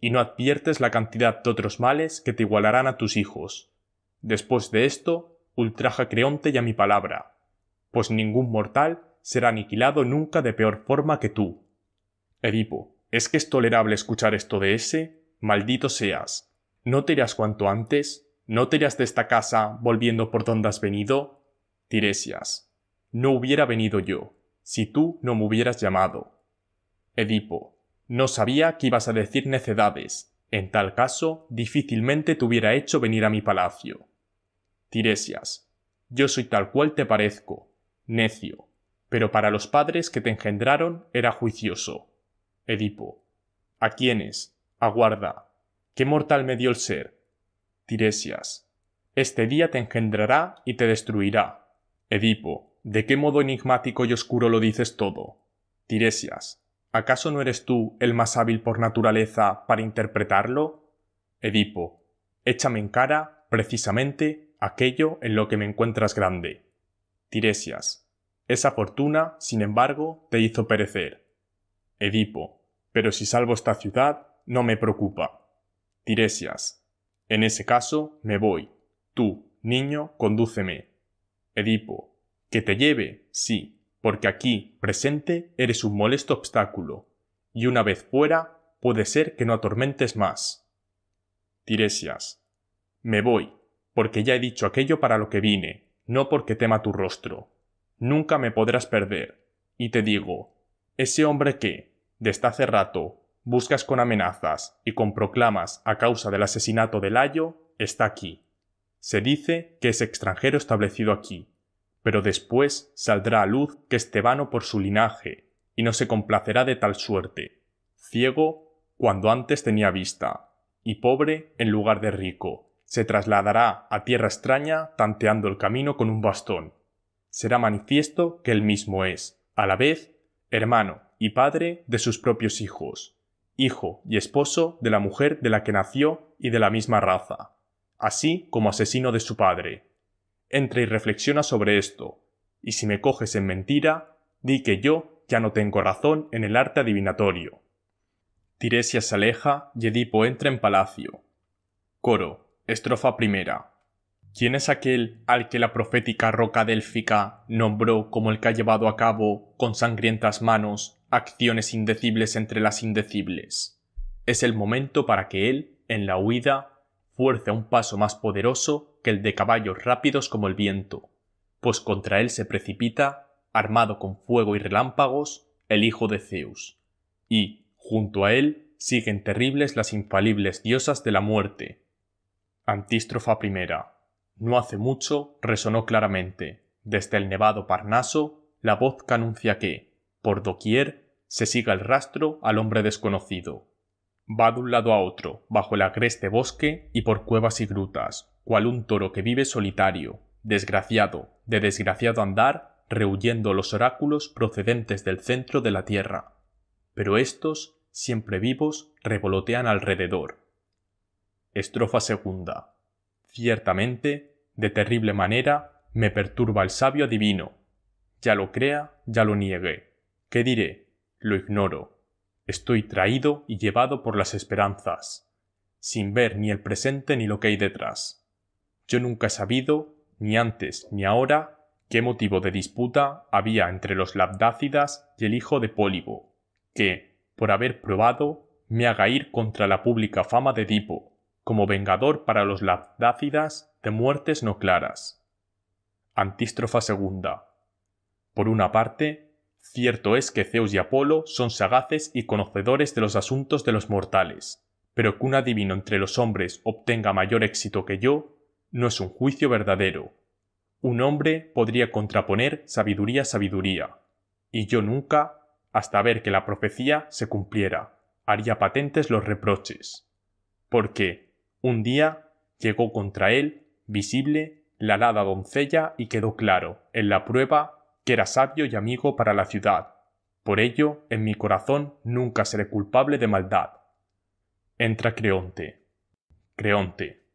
y no adviertes la cantidad de otros males que te igualarán a tus hijos. Después de esto, ultraja Creonte y a mi palabra, pues ningún mortal será aniquilado nunca de peor forma que tú. Edipo, ¿es que es tolerable escuchar esto de ese? Maldito seas. ¿No te irás cuanto antes? ¿No te irás de esta casa volviendo por donde has venido? Tiresias. No hubiera venido yo, si tú no me hubieras llamado. Edipo. No sabía que ibas a decir necedades. En tal caso, difícilmente te hubiera hecho venir a mi palacio. Tiresias. Yo soy tal cual te parezco, necio, pero para los padres que te engendraron era juicioso. Edipo. ¿A quiénes? Aguarda. ¿Qué mortal me dio el ser? Tiresias. Este día te engendrará y te destruirá. Edipo, ¿de qué modo enigmático y oscuro lo dices todo? Tiresias, ¿acaso no eres tú el más hábil por naturaleza para interpretarlo? Edipo, échame en cara, precisamente, aquello en lo que me encuentras grande. Tiresias, esa fortuna, sin embargo, te hizo perecer. Edipo, pero si salvo esta ciudad, no me preocupa. Tiresias, en ese caso, me voy. Tú, niño, condúceme. Edipo. Que te lleve, sí, porque aquí, presente, eres un molesto obstáculo. Y una vez fuera, puede ser que no atormentes más. Tiresias. Me voy, porque ya he dicho aquello para lo que vine, no porque tema tu rostro. Nunca me podrás perder. Y te digo, ese hombre que, desde hace rato, buscas con amenazas y con proclamas a causa del asesinato de Layo, está aquí. Se dice que es extranjero establecido aquí, pero después saldrá a luz que es por su linaje, y no se complacerá de tal suerte, ciego cuando antes tenía vista, y pobre en lugar de rico, se trasladará a tierra extraña tanteando el camino con un bastón. Será manifiesto que él mismo es, a la vez, hermano y padre de sus propios hijos, hijo y esposo de la mujer de la que nació y de la misma raza, así como asesino de su padre. Entra y reflexiona sobre esto, y si me coges en mentira, di que yo ya no tengo razón en el arte adivinatorio. Tiresias se aleja y Edipo entra en palacio. Coro, estrofa primera. ¿Quién es aquel al que la profética roca delfica nombró como el que ha llevado a cabo, con sangrientas manos, acciones indecibles entre las indecibles. Es el momento para que él, en la huida, fuerce un paso más poderoso que el de caballos rápidos como el viento, pues contra él se precipita, armado con fuego y relámpagos, el hijo de Zeus, y, junto a él, siguen terribles las infalibles diosas de la muerte. Antístrofa primera. No hace mucho resonó claramente, desde el nevado Parnaso, la voz que anuncia que, por doquier se siga el rastro al hombre desconocido. Va de un lado a otro, bajo el agreste bosque y por cuevas y grutas, cual un toro que vive solitario, desgraciado, de desgraciado andar, rehuyendo los oráculos procedentes del centro de la tierra. Pero estos, siempre vivos, revolotean alrededor. Estrofa segunda. Ciertamente, de terrible manera, me perturba el sabio adivino. Ya lo crea, ya lo niegue. ¿Qué diré? Lo ignoro. Estoy traído y llevado por las esperanzas, sin ver ni el presente ni lo que hay detrás. Yo nunca he sabido, ni antes ni ahora, qué motivo de disputa había entre los labdácidas y el hijo de Pólibo, que, por haber probado, me haga ir contra la pública fama de Edipo, como vengador para los labdácidas de muertes no claras. Antístrofa segunda. Por una parte, Cierto es que Zeus y Apolo son sagaces y conocedores de los asuntos de los mortales, pero que un adivino entre los hombres obtenga mayor éxito que yo, no es un juicio verdadero. Un hombre podría contraponer sabiduría a sabiduría, y yo nunca, hasta ver que la profecía se cumpliera, haría patentes los reproches. Porque, un día, llegó contra él, visible, la alada doncella y quedó claro, en la prueba, era sabio y amigo para la ciudad. Por ello, en mi corazón nunca seré culpable de maldad. Entra Creonte. Creonte.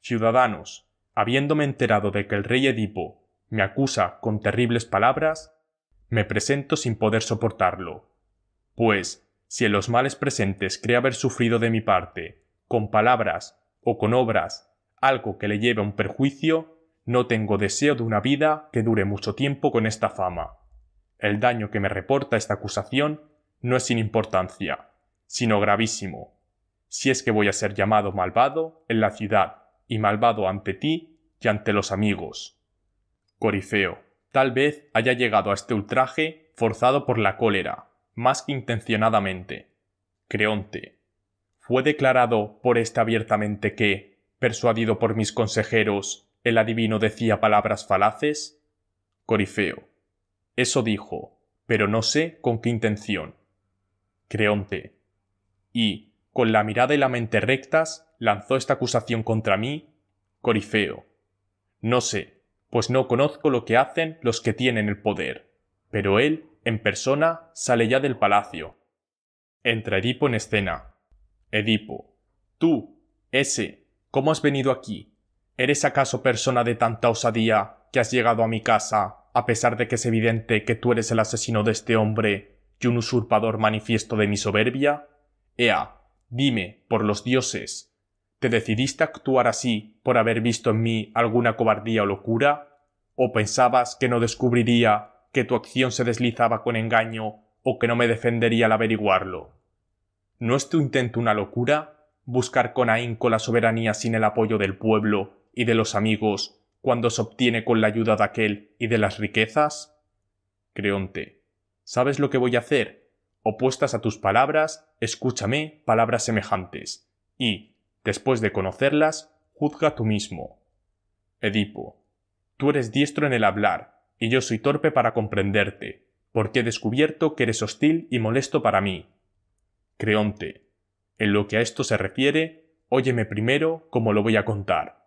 Ciudadanos, habiéndome enterado de que el rey Edipo me acusa con terribles palabras, me presento sin poder soportarlo. Pues, si en los males presentes cree haber sufrido de mi parte, con palabras o con obras, algo que le lleve a un perjuicio, no tengo deseo de una vida que dure mucho tiempo con esta fama. El daño que me reporta esta acusación no es sin importancia, sino gravísimo. Si es que voy a ser llamado malvado en la ciudad y malvado ante ti y ante los amigos. Corifeo, tal vez haya llegado a este ultraje forzado por la cólera, más que intencionadamente. Creonte, fue declarado por este abiertamente que, persuadido por mis consejeros, ¿El adivino decía palabras falaces? Corifeo. Eso dijo, pero no sé con qué intención. Creonte. Y, con la mirada y la mente rectas, lanzó esta acusación contra mí. Corifeo. No sé, pues no conozco lo que hacen los que tienen el poder. Pero él, en persona, sale ya del palacio. Entra Edipo en escena. Edipo. Tú, ese, ¿cómo has venido aquí? ¿Eres acaso persona de tanta osadía que has llegado a mi casa, a pesar de que es evidente que tú eres el asesino de este hombre y un usurpador manifiesto de mi soberbia? Ea, dime, por los dioses, ¿te decidiste actuar así por haber visto en mí alguna cobardía o locura? ¿O pensabas que no descubriría que tu acción se deslizaba con engaño o que no me defendería al averiguarlo? ¿No es tu intento una locura? ¿Buscar con ahínco la soberanía sin el apoyo del pueblo y de los amigos cuando se obtiene con la ayuda de aquel y de las riquezas? Creonte. ¿Sabes lo que voy a hacer? Opuestas a tus palabras, escúchame palabras semejantes, y, después de conocerlas, juzga tú mismo. Edipo. Tú eres diestro en el hablar, y yo soy torpe para comprenderte, porque he descubierto que eres hostil y molesto para mí. Creonte. En lo que a esto se refiere, óyeme primero cómo lo voy a contar.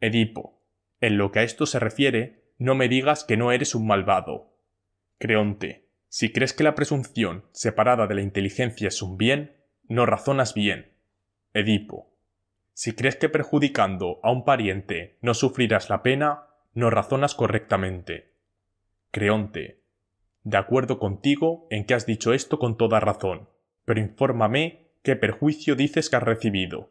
Edipo. En lo que a esto se refiere, no me digas que no eres un malvado. Creonte. Si crees que la presunción, separada de la inteligencia, es un bien, no razonas bien. Edipo. Si crees que perjudicando a un pariente no sufrirás la pena, no razonas correctamente. Creonte. De acuerdo contigo en que has dicho esto con toda razón, pero infórmame qué perjuicio dices que has recibido.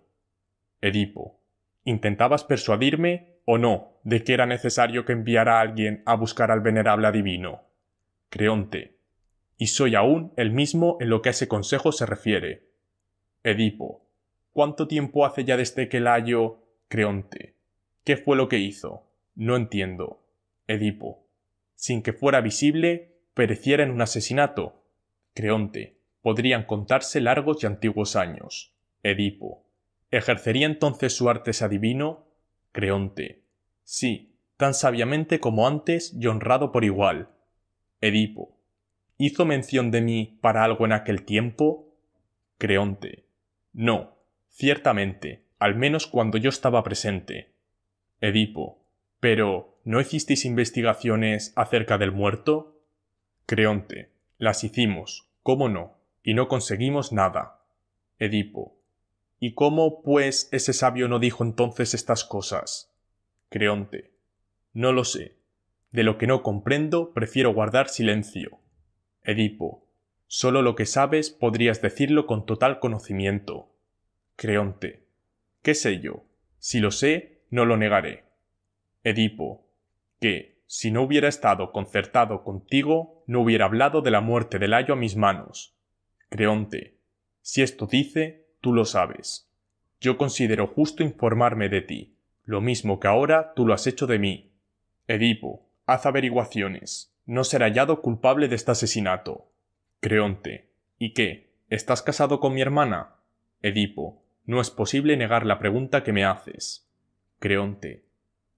Edipo intentabas persuadirme o no de que era necesario que enviara a alguien a buscar al venerable adivino. Creonte. Y soy aún el mismo en lo que a ese consejo se refiere. Edipo. ¿Cuánto tiempo hace ya desde que Layo? Creonte. ¿Qué fue lo que hizo? No entiendo. Edipo. Sin que fuera visible, pereciera en un asesinato. Creonte. Podrían contarse largos y antiguos años. Edipo ¿Ejercería entonces su artes adivino? Creonte. Sí, tan sabiamente como antes y honrado por igual. Edipo. ¿Hizo mención de mí para algo en aquel tiempo? Creonte. No, ciertamente, al menos cuando yo estaba presente. Edipo. Pero, ¿no hicisteis investigaciones acerca del muerto? Creonte. Las hicimos, cómo no, y no conseguimos nada. Edipo. ¿Y cómo, pues, ese sabio no dijo entonces estas cosas? Creonte. No lo sé. De lo que no comprendo, prefiero guardar silencio. Edipo. Solo lo que sabes podrías decirlo con total conocimiento. Creonte. ¿Qué sé yo? Si lo sé, no lo negaré. Edipo. Que, si no hubiera estado concertado contigo, no hubiera hablado de la muerte del Layo a mis manos. Creonte. Si esto dice, tú lo sabes. Yo considero justo informarme de ti, lo mismo que ahora tú lo has hecho de mí. Edipo, haz averiguaciones. No ser hallado culpable de este asesinato. Creonte, ¿y qué? ¿Estás casado con mi hermana? Edipo, no es posible negar la pregunta que me haces. Creonte,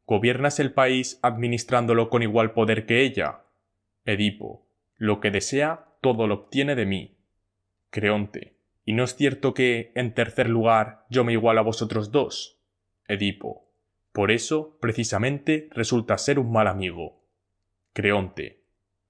¿gobiernas el país administrándolo con igual poder que ella? Edipo, lo que desea, todo lo obtiene de mí. Creonte, ¿Y no es cierto que, en tercer lugar, yo me igualo a vosotros dos? Edipo. Por eso, precisamente, resulta ser un mal amigo. Creonte.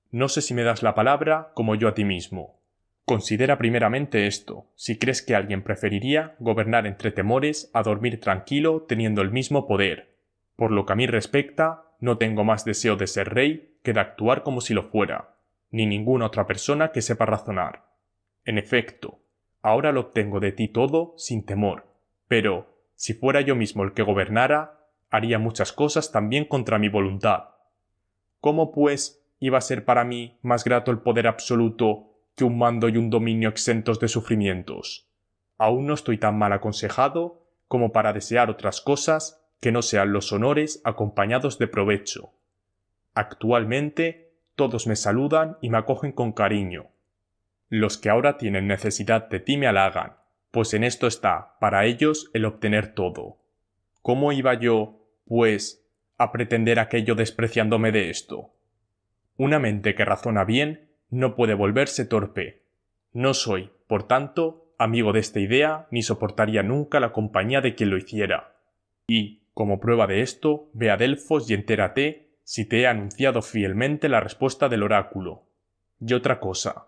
No sé si me das la palabra como yo a ti mismo. Considera primeramente esto, si crees que alguien preferiría gobernar entre temores a dormir tranquilo teniendo el mismo poder. Por lo que a mí respecta, no tengo más deseo de ser rey que de actuar como si lo fuera, ni ninguna otra persona que sepa razonar. En efecto, ahora lo obtengo de ti todo sin temor. Pero, si fuera yo mismo el que gobernara, haría muchas cosas también contra mi voluntad. ¿Cómo, pues, iba a ser para mí más grato el poder absoluto que un mando y un dominio exentos de sufrimientos? Aún no estoy tan mal aconsejado como para desear otras cosas que no sean los honores acompañados de provecho. Actualmente, todos me saludan y me acogen con cariño, los que ahora tienen necesidad de ti me halagan, pues en esto está, para ellos, el obtener todo. ¿Cómo iba yo, pues, a pretender aquello despreciándome de esto? Una mente que razona bien no puede volverse torpe. No soy, por tanto, amigo de esta idea, ni soportaría nunca la compañía de quien lo hiciera. Y, como prueba de esto, ve a Delfos y entérate si te he anunciado fielmente la respuesta del oráculo. Y otra cosa,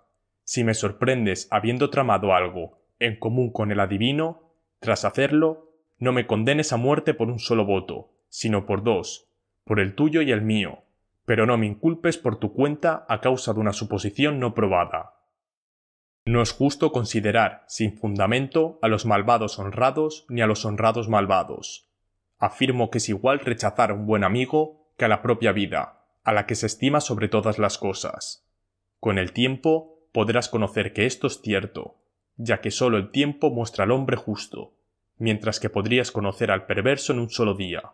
si me sorprendes habiendo tramado algo en común con el adivino, tras hacerlo, no me condenes a muerte por un solo voto, sino por dos, por el tuyo y el mío, pero no me inculpes por tu cuenta a causa de una suposición no probada. No es justo considerar sin fundamento a los malvados honrados ni a los honrados malvados. Afirmo que es igual rechazar a un buen amigo que a la propia vida, a la que se estima sobre todas las cosas. Con el tiempo, podrás conocer que esto es cierto, ya que solo el tiempo muestra al hombre justo, mientras que podrías conocer al perverso en un solo día.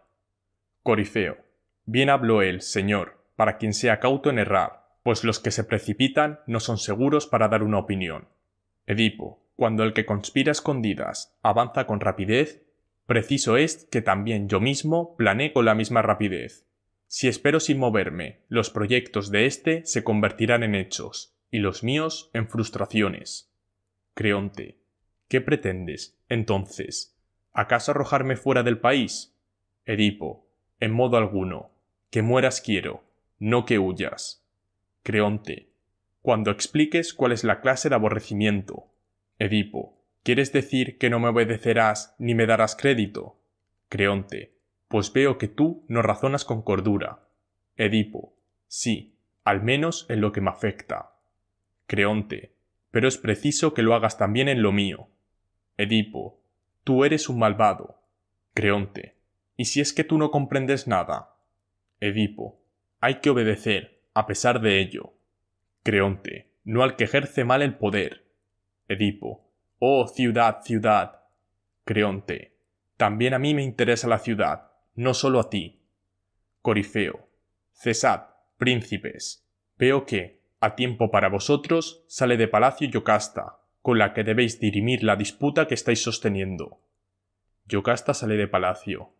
Corifeo. Bien habló él, Señor, para quien sea cauto en errar, pues los que se precipitan no son seguros para dar una opinión. Edipo. Cuando el que conspira escondidas avanza con rapidez, preciso es que también yo mismo planeé con la misma rapidez. Si espero sin moverme, los proyectos de éste se convertirán en hechos, y los míos en frustraciones. Creonte, ¿qué pretendes, entonces? ¿Acaso arrojarme fuera del país? Edipo, en modo alguno, que mueras quiero, no que huyas. Creonte, cuando expliques cuál es la clase de aborrecimiento. Edipo, ¿quieres decir que no me obedecerás ni me darás crédito? Creonte, pues veo que tú no razonas con cordura. Edipo, sí, al menos en lo que me afecta. Creonte, pero es preciso que lo hagas también en lo mío. Edipo, tú eres un malvado. Creonte, ¿y si es que tú no comprendes nada? Edipo, hay que obedecer, a pesar de ello. Creonte, no al que ejerce mal el poder. Edipo, oh ciudad, ciudad. Creonte, también a mí me interesa la ciudad, no solo a ti. Corifeo, cesad, príncipes. Veo que, a tiempo para vosotros, sale de palacio Yocasta, con la que debéis dirimir la disputa que estáis sosteniendo. Yocasta sale de palacio.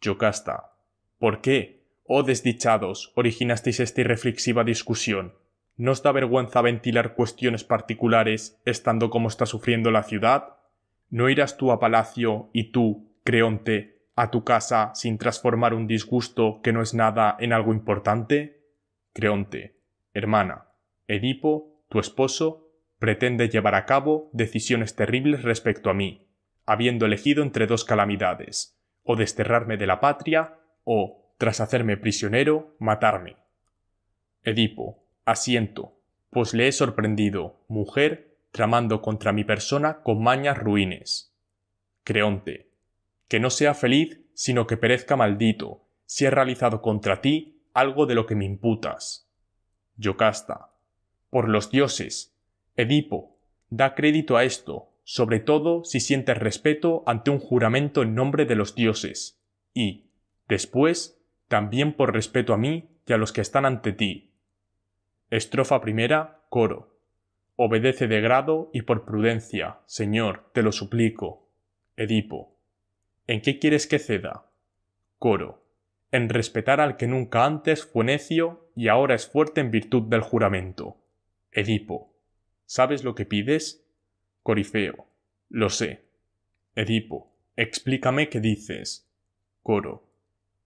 Yocasta. ¿Por qué, oh desdichados, originasteis esta irreflexiva discusión? ¿No os da vergüenza ventilar cuestiones particulares, estando como está sufriendo la ciudad? ¿No irás tú a palacio y tú, Creonte, a tu casa sin transformar un disgusto que no es nada en algo importante? Creonte hermana, Edipo, tu esposo, pretende llevar a cabo decisiones terribles respecto a mí, habiendo elegido entre dos calamidades, o desterrarme de la patria, o, tras hacerme prisionero, matarme. Edipo, asiento, pues le he sorprendido, mujer, tramando contra mi persona con mañas ruines. Creonte, que no sea feliz, sino que perezca maldito, si he realizado contra ti algo de lo que me imputas. Yocasta, por los dioses, Edipo, da crédito a esto, sobre todo si sientes respeto ante un juramento en nombre de los dioses, y, después, también por respeto a mí y a los que están ante ti. Estrofa primera, coro. Obedece de grado y por prudencia, Señor, te lo suplico. Edipo. ¿En qué quieres que ceda? Coro. En respetar al que nunca antes fue necio y ahora es fuerte en virtud del juramento. Edipo. ¿Sabes lo que pides? Corifeo. Lo sé. Edipo. Explícame qué dices. Coro.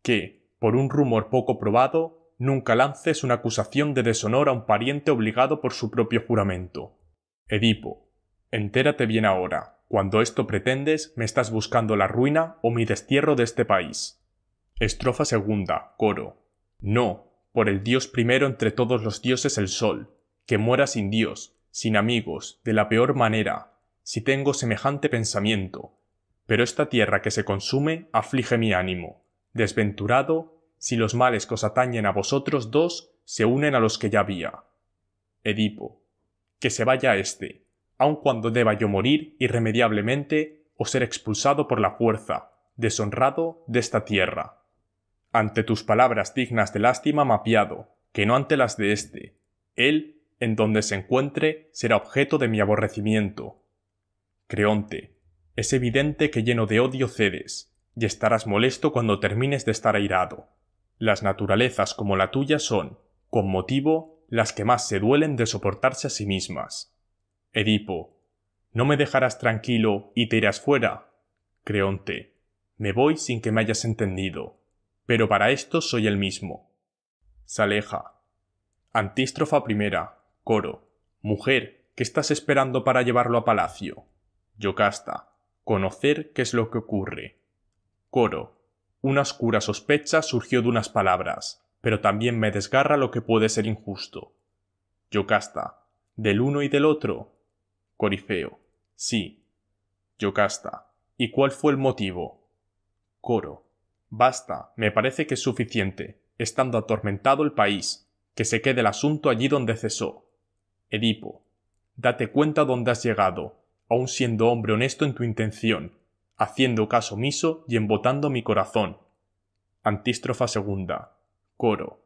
Que, por un rumor poco probado, nunca lances una acusación de deshonor a un pariente obligado por su propio juramento. Edipo. Entérate bien ahora. Cuando esto pretendes, me estás buscando la ruina o mi destierro de este país. Estrofa segunda, coro. No, por el Dios primero entre todos los dioses el Sol, que muera sin Dios, sin amigos, de la peor manera, si tengo semejante pensamiento. Pero esta tierra que se consume aflige mi ánimo. Desventurado, si los males que os atañen a vosotros dos se unen a los que ya había. Edipo. Que se vaya éste, aun cuando deba yo morir irremediablemente o ser expulsado por la fuerza, deshonrado de esta tierra ante tus palabras dignas de lástima mapeado, que no ante las de éste. Él, en donde se encuentre, será objeto de mi aborrecimiento. Creonte, es evidente que lleno de odio cedes, y estarás molesto cuando termines de estar airado. Las naturalezas como la tuya son, con motivo, las que más se duelen de soportarse a sí mismas. Edipo, ¿no me dejarás tranquilo y te irás fuera? Creonte, me voy sin que me hayas entendido pero para esto soy el mismo. Saleja. Antístrofa primera, coro. Mujer, ¿qué estás esperando para llevarlo a palacio? Yocasta. Conocer qué es lo que ocurre. Coro. Una oscura sospecha surgió de unas palabras, pero también me desgarra lo que puede ser injusto. Yocasta. ¿Del uno y del otro? Corifeo. Sí. Yocasta. ¿Y cuál fue el motivo? Coro. Basta, me parece que es suficiente, estando atormentado el país, que se quede el asunto allí donde cesó. Edipo, date cuenta dónde has llegado, aun siendo hombre honesto en tu intención, haciendo caso omiso y embotando mi corazón. Antístrofa segunda. Coro.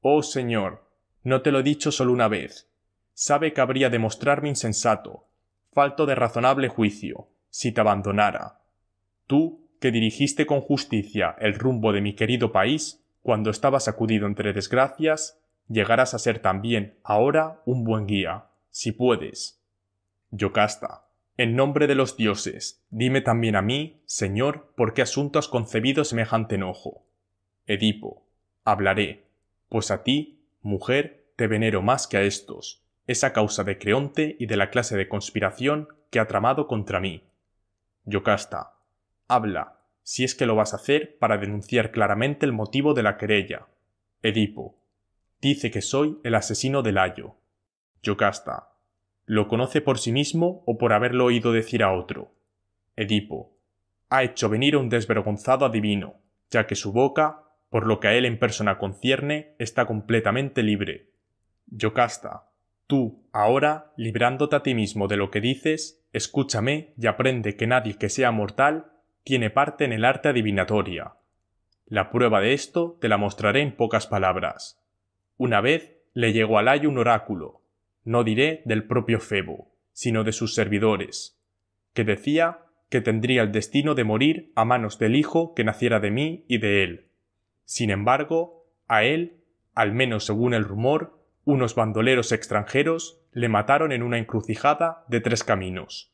Oh Señor, no te lo he dicho solo una vez. Sabe que habría de mostrarme insensato, falto de razonable juicio, si te abandonara. Tú que dirigiste con justicia el rumbo de mi querido país, cuando estaba sacudido entre desgracias, llegarás a ser también ahora un buen guía, si puedes. Yocasta. En nombre de los dioses, dime también a mí, Señor, por qué asunto has concebido semejante enojo. Edipo. Hablaré, pues a ti, mujer, te venero más que a estos, esa causa de Creonte y de la clase de conspiración que ha tramado contra mí. Yocasta. Habla, si es que lo vas a hacer, para denunciar claramente el motivo de la querella. Edipo. Dice que soy el asesino de Layo. Yocasta. Lo conoce por sí mismo o por haberlo oído decir a otro. Edipo. Ha hecho venir un desvergonzado adivino, ya que su boca, por lo que a él en persona concierne, está completamente libre. Yocasta. Tú, ahora, librándote a ti mismo de lo que dices, escúchame y aprende que nadie que sea mortal tiene parte en el arte adivinatoria. La prueba de esto te la mostraré en pocas palabras. Una vez le llegó al ayo un oráculo, no diré del propio Febo, sino de sus servidores, que decía que tendría el destino de morir a manos del hijo que naciera de mí y de él. Sin embargo, a él, al menos según el rumor, unos bandoleros extranjeros le mataron en una encrucijada de tres caminos.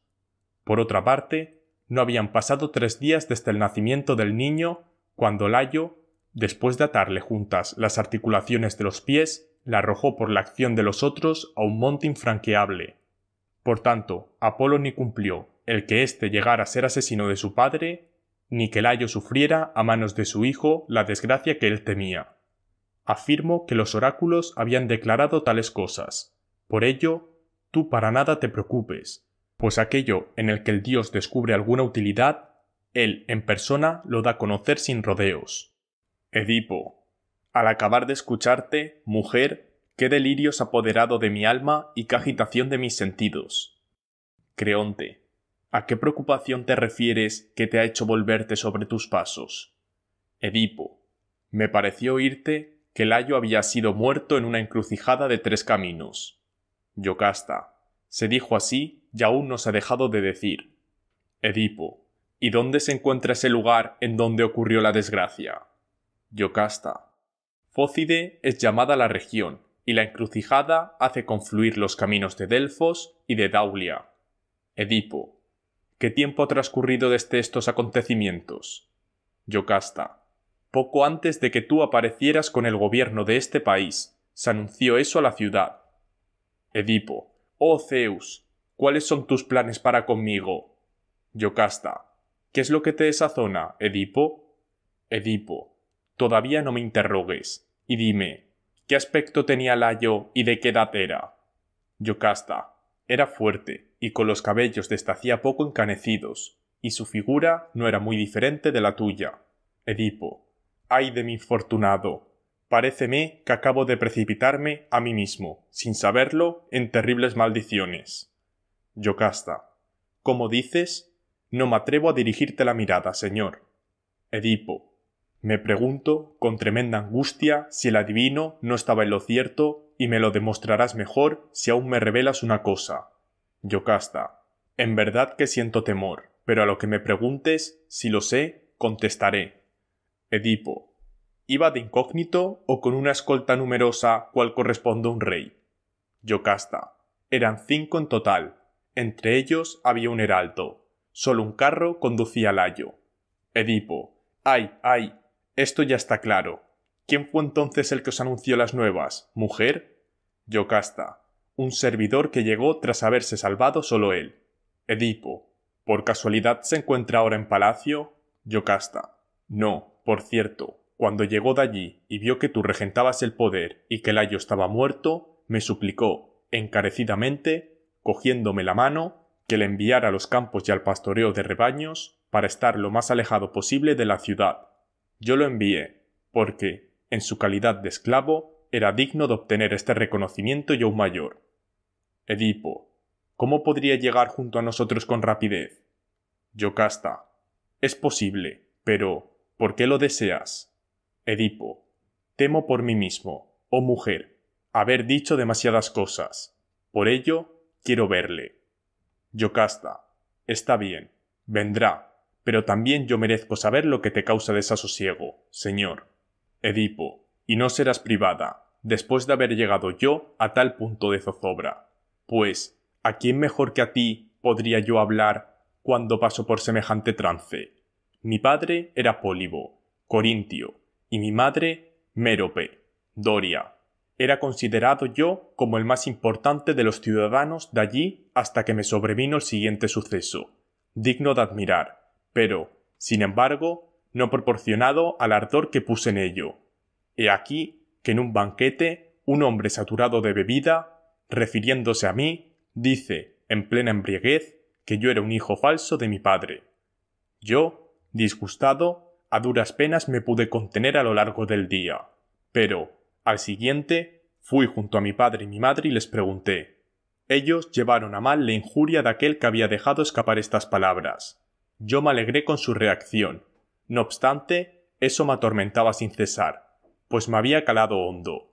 Por otra parte, no habían pasado tres días desde el nacimiento del niño cuando Layo, después de atarle juntas las articulaciones de los pies, la arrojó por la acción de los otros a un monte infranqueable. Por tanto, Apolo ni cumplió el que éste llegara a ser asesino de su padre, ni que Layo sufriera a manos de su hijo la desgracia que él temía. Afirmo que los oráculos habían declarado tales cosas. Por ello, tú para nada te preocupes, pues aquello en el que el Dios descubre alguna utilidad, él en persona lo da a conocer sin rodeos. Edipo, al acabar de escucharte, mujer, qué delirios apoderado de mi alma y qué agitación de mis sentidos. Creonte, ¿a qué preocupación te refieres que te ha hecho volverte sobre tus pasos? Edipo, me pareció oírte que Layo había sido muerto en una encrucijada de tres caminos. Yocasta, se dijo así y aún nos ha dejado de decir. Edipo, ¿y dónde se encuentra ese lugar en donde ocurrió la desgracia? Yocasta. Fócide es llamada la región, y la encrucijada hace confluir los caminos de Delfos y de Daulia. Edipo. ¿Qué tiempo ha transcurrido desde estos acontecimientos? Yocasta. Poco antes de que tú aparecieras con el gobierno de este país, se anunció eso a la ciudad. Edipo. Oh Zeus, ¿Cuáles son tus planes para conmigo? Yocasta. ¿Qué es lo que te desazona, Edipo? Edipo. Todavía no me interrogues. Y dime, ¿qué aspecto tenía Layo y de qué edad era? Yocasta. Era fuerte, y con los cabellos desde este hacía poco encanecidos, y su figura no era muy diferente de la tuya. Edipo. Ay de mi infortunado. Paréceme que acabo de precipitarme a mí mismo, sin saberlo, en terribles maldiciones. Yocasta. Como dices, no me atrevo a dirigirte la mirada, señor. Edipo. Me pregunto, con tremenda angustia, si el adivino no estaba en lo cierto, y me lo demostrarás mejor si aún me revelas una cosa. Yocasta. En verdad que siento temor, pero a lo que me preguntes, si lo sé, contestaré. Edipo. ¿Iba de incógnito o con una escolta numerosa cual corresponde a un rey? Yocasta. Eran cinco en total, entre ellos había un heraldo. Solo un carro conducía al Layo. Edipo. Ay, ay. Esto ya está claro. ¿Quién fue entonces el que os anunció las nuevas? ¿Mujer? Yocasta. Un servidor que llegó tras haberse salvado solo él. Edipo. ¿Por casualidad se encuentra ahora en palacio? Yocasta. No, por cierto, cuando llegó de allí y vio que tú regentabas el poder y que Layo estaba muerto, me suplicó, encarecidamente, cogiéndome la mano, que le enviara a los campos y al pastoreo de rebaños para estar lo más alejado posible de la ciudad. Yo lo envié, porque, en su calidad de esclavo, era digno de obtener este reconocimiento y aún mayor. Edipo, ¿cómo podría llegar junto a nosotros con rapidez? Yocasta, es posible, pero ¿por qué lo deseas? Edipo, temo por mí mismo, oh mujer, haber dicho demasiadas cosas. Por ello, Quiero verle. Yocasta. Está bien. Vendrá. Pero también yo merezco saber lo que te causa desasosiego, señor. Edipo. Y no serás privada, después de haber llegado yo a tal punto de zozobra. Pues, ¿a quién mejor que a ti podría yo hablar cuando paso por semejante trance? Mi padre era Pólibo, Corintio, y mi madre, Mérope, Doria. Era considerado yo como el más importante de los ciudadanos de allí hasta que me sobrevino el siguiente suceso, digno de admirar, pero, sin embargo, no proporcionado al ardor que puse en ello. He aquí que en un banquete un hombre saturado de bebida, refiriéndose a mí, dice, en plena embriaguez, que yo era un hijo falso de mi padre. Yo, disgustado, a duras penas me pude contener a lo largo del día, pero, al siguiente, fui junto a mi padre y mi madre y les pregunté. Ellos llevaron a mal la injuria de aquel que había dejado escapar estas palabras. Yo me alegré con su reacción. No obstante, eso me atormentaba sin cesar, pues me había calado hondo.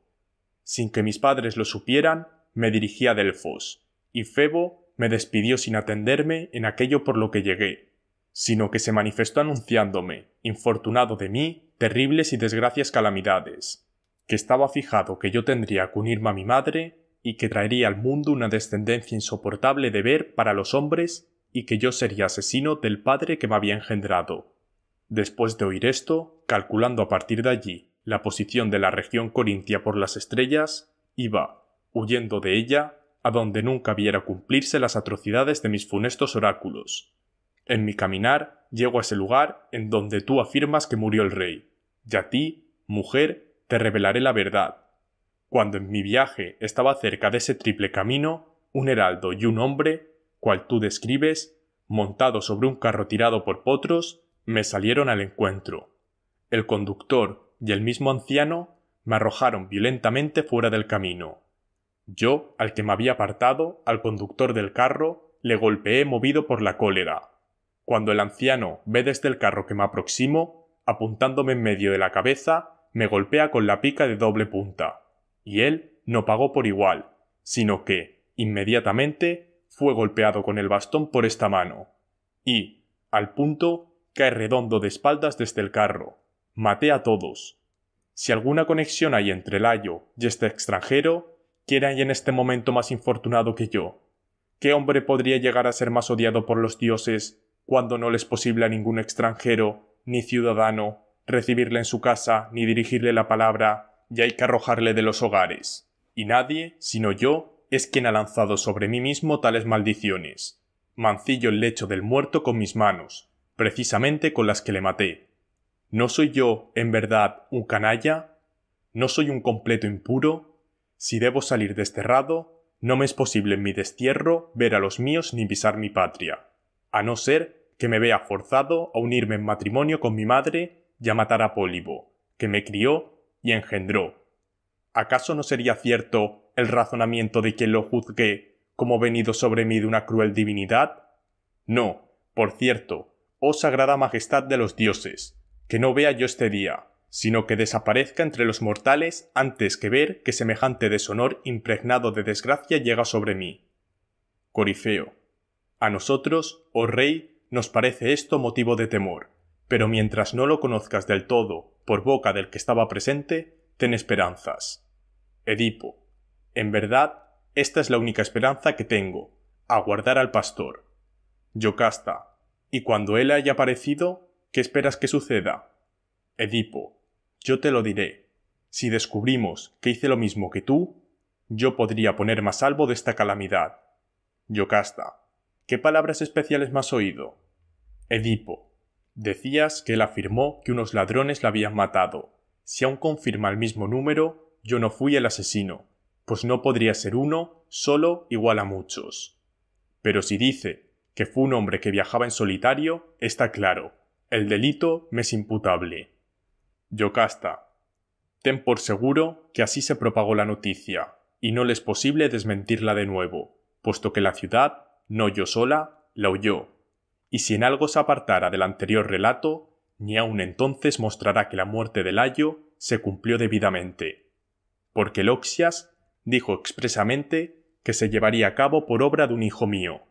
Sin que mis padres lo supieran, me dirigí a Delfos, y Febo me despidió sin atenderme en aquello por lo que llegué, sino que se manifestó anunciándome, infortunado de mí, terribles y desgracias calamidades, que estaba fijado que yo tendría que unirme a mi madre y que traería al mundo una descendencia insoportable de ver para los hombres y que yo sería asesino del padre que me había engendrado. Después de oír esto, calculando a partir de allí la posición de la región corintia por las estrellas, iba, huyendo de ella, a donde nunca viera cumplirse las atrocidades de mis funestos oráculos. En mi caminar llego a ese lugar en donde tú afirmas que murió el rey, y a ti, mujer, te revelaré la verdad. Cuando en mi viaje estaba cerca de ese triple camino, un heraldo y un hombre, cual tú describes, montado sobre un carro tirado por potros, me salieron al encuentro. El conductor y el mismo anciano me arrojaron violentamente fuera del camino. Yo, al que me había apartado, al conductor del carro, le golpeé movido por la cólera. Cuando el anciano ve desde el carro que me aproximo, apuntándome en medio de la cabeza, me golpea con la pica de doble punta, y él no pagó por igual, sino que, inmediatamente, fue golpeado con el bastón por esta mano, y, al punto, cae redondo de espaldas desde el carro. Maté a todos. Si alguna conexión hay entre ayo y este extranjero, ¿quién hay en este momento más infortunado que yo? ¿Qué hombre podría llegar a ser más odiado por los dioses cuando no le es posible a ningún extranjero, ni ciudadano, recibirle en su casa ni dirigirle la palabra, y hay que arrojarle de los hogares. Y nadie, sino yo, es quien ha lanzado sobre mí mismo tales maldiciones. Mancillo el lecho del muerto con mis manos, precisamente con las que le maté. ¿No soy yo, en verdad, un canalla? ¿No soy un completo impuro? Si debo salir desterrado, no me es posible en mi destierro ver a los míos ni pisar mi patria, a no ser que me vea forzado a unirme en matrimonio con mi madre ya matar a Pólibo, que me crió y engendró. ¿Acaso no sería cierto el razonamiento de quien lo juzgué como venido sobre mí de una cruel divinidad? No, por cierto, oh sagrada majestad de los dioses, que no vea yo este día, sino que desaparezca entre los mortales antes que ver que semejante deshonor impregnado de desgracia llega sobre mí. Corifeo. A nosotros, oh rey, nos parece esto motivo de temor, pero mientras no lo conozcas del todo por boca del que estaba presente, ten esperanzas. Edipo. En verdad, esta es la única esperanza que tengo, aguardar al pastor. Yocasta. Y cuando él haya aparecido, ¿qué esperas que suceda? Edipo. Yo te lo diré. Si descubrimos que hice lo mismo que tú, yo podría ponerme a salvo de esta calamidad. Yocasta. ¿Qué palabras especiales me has oído? Edipo Decías que él afirmó que unos ladrones la habían matado. Si aún confirma el mismo número, yo no fui el asesino, pues no podría ser uno solo igual a muchos. Pero si dice que fue un hombre que viajaba en solitario, está claro, el delito me es imputable. Yocasta. Ten por seguro que así se propagó la noticia, y no le es posible desmentirla de nuevo, puesto que la ciudad, no yo sola, la oyó, y si en algo se apartara del anterior relato, ni aun entonces mostrará que la muerte de Layo se cumplió debidamente, porque Loxias dijo expresamente que se llevaría a cabo por obra de un hijo mío.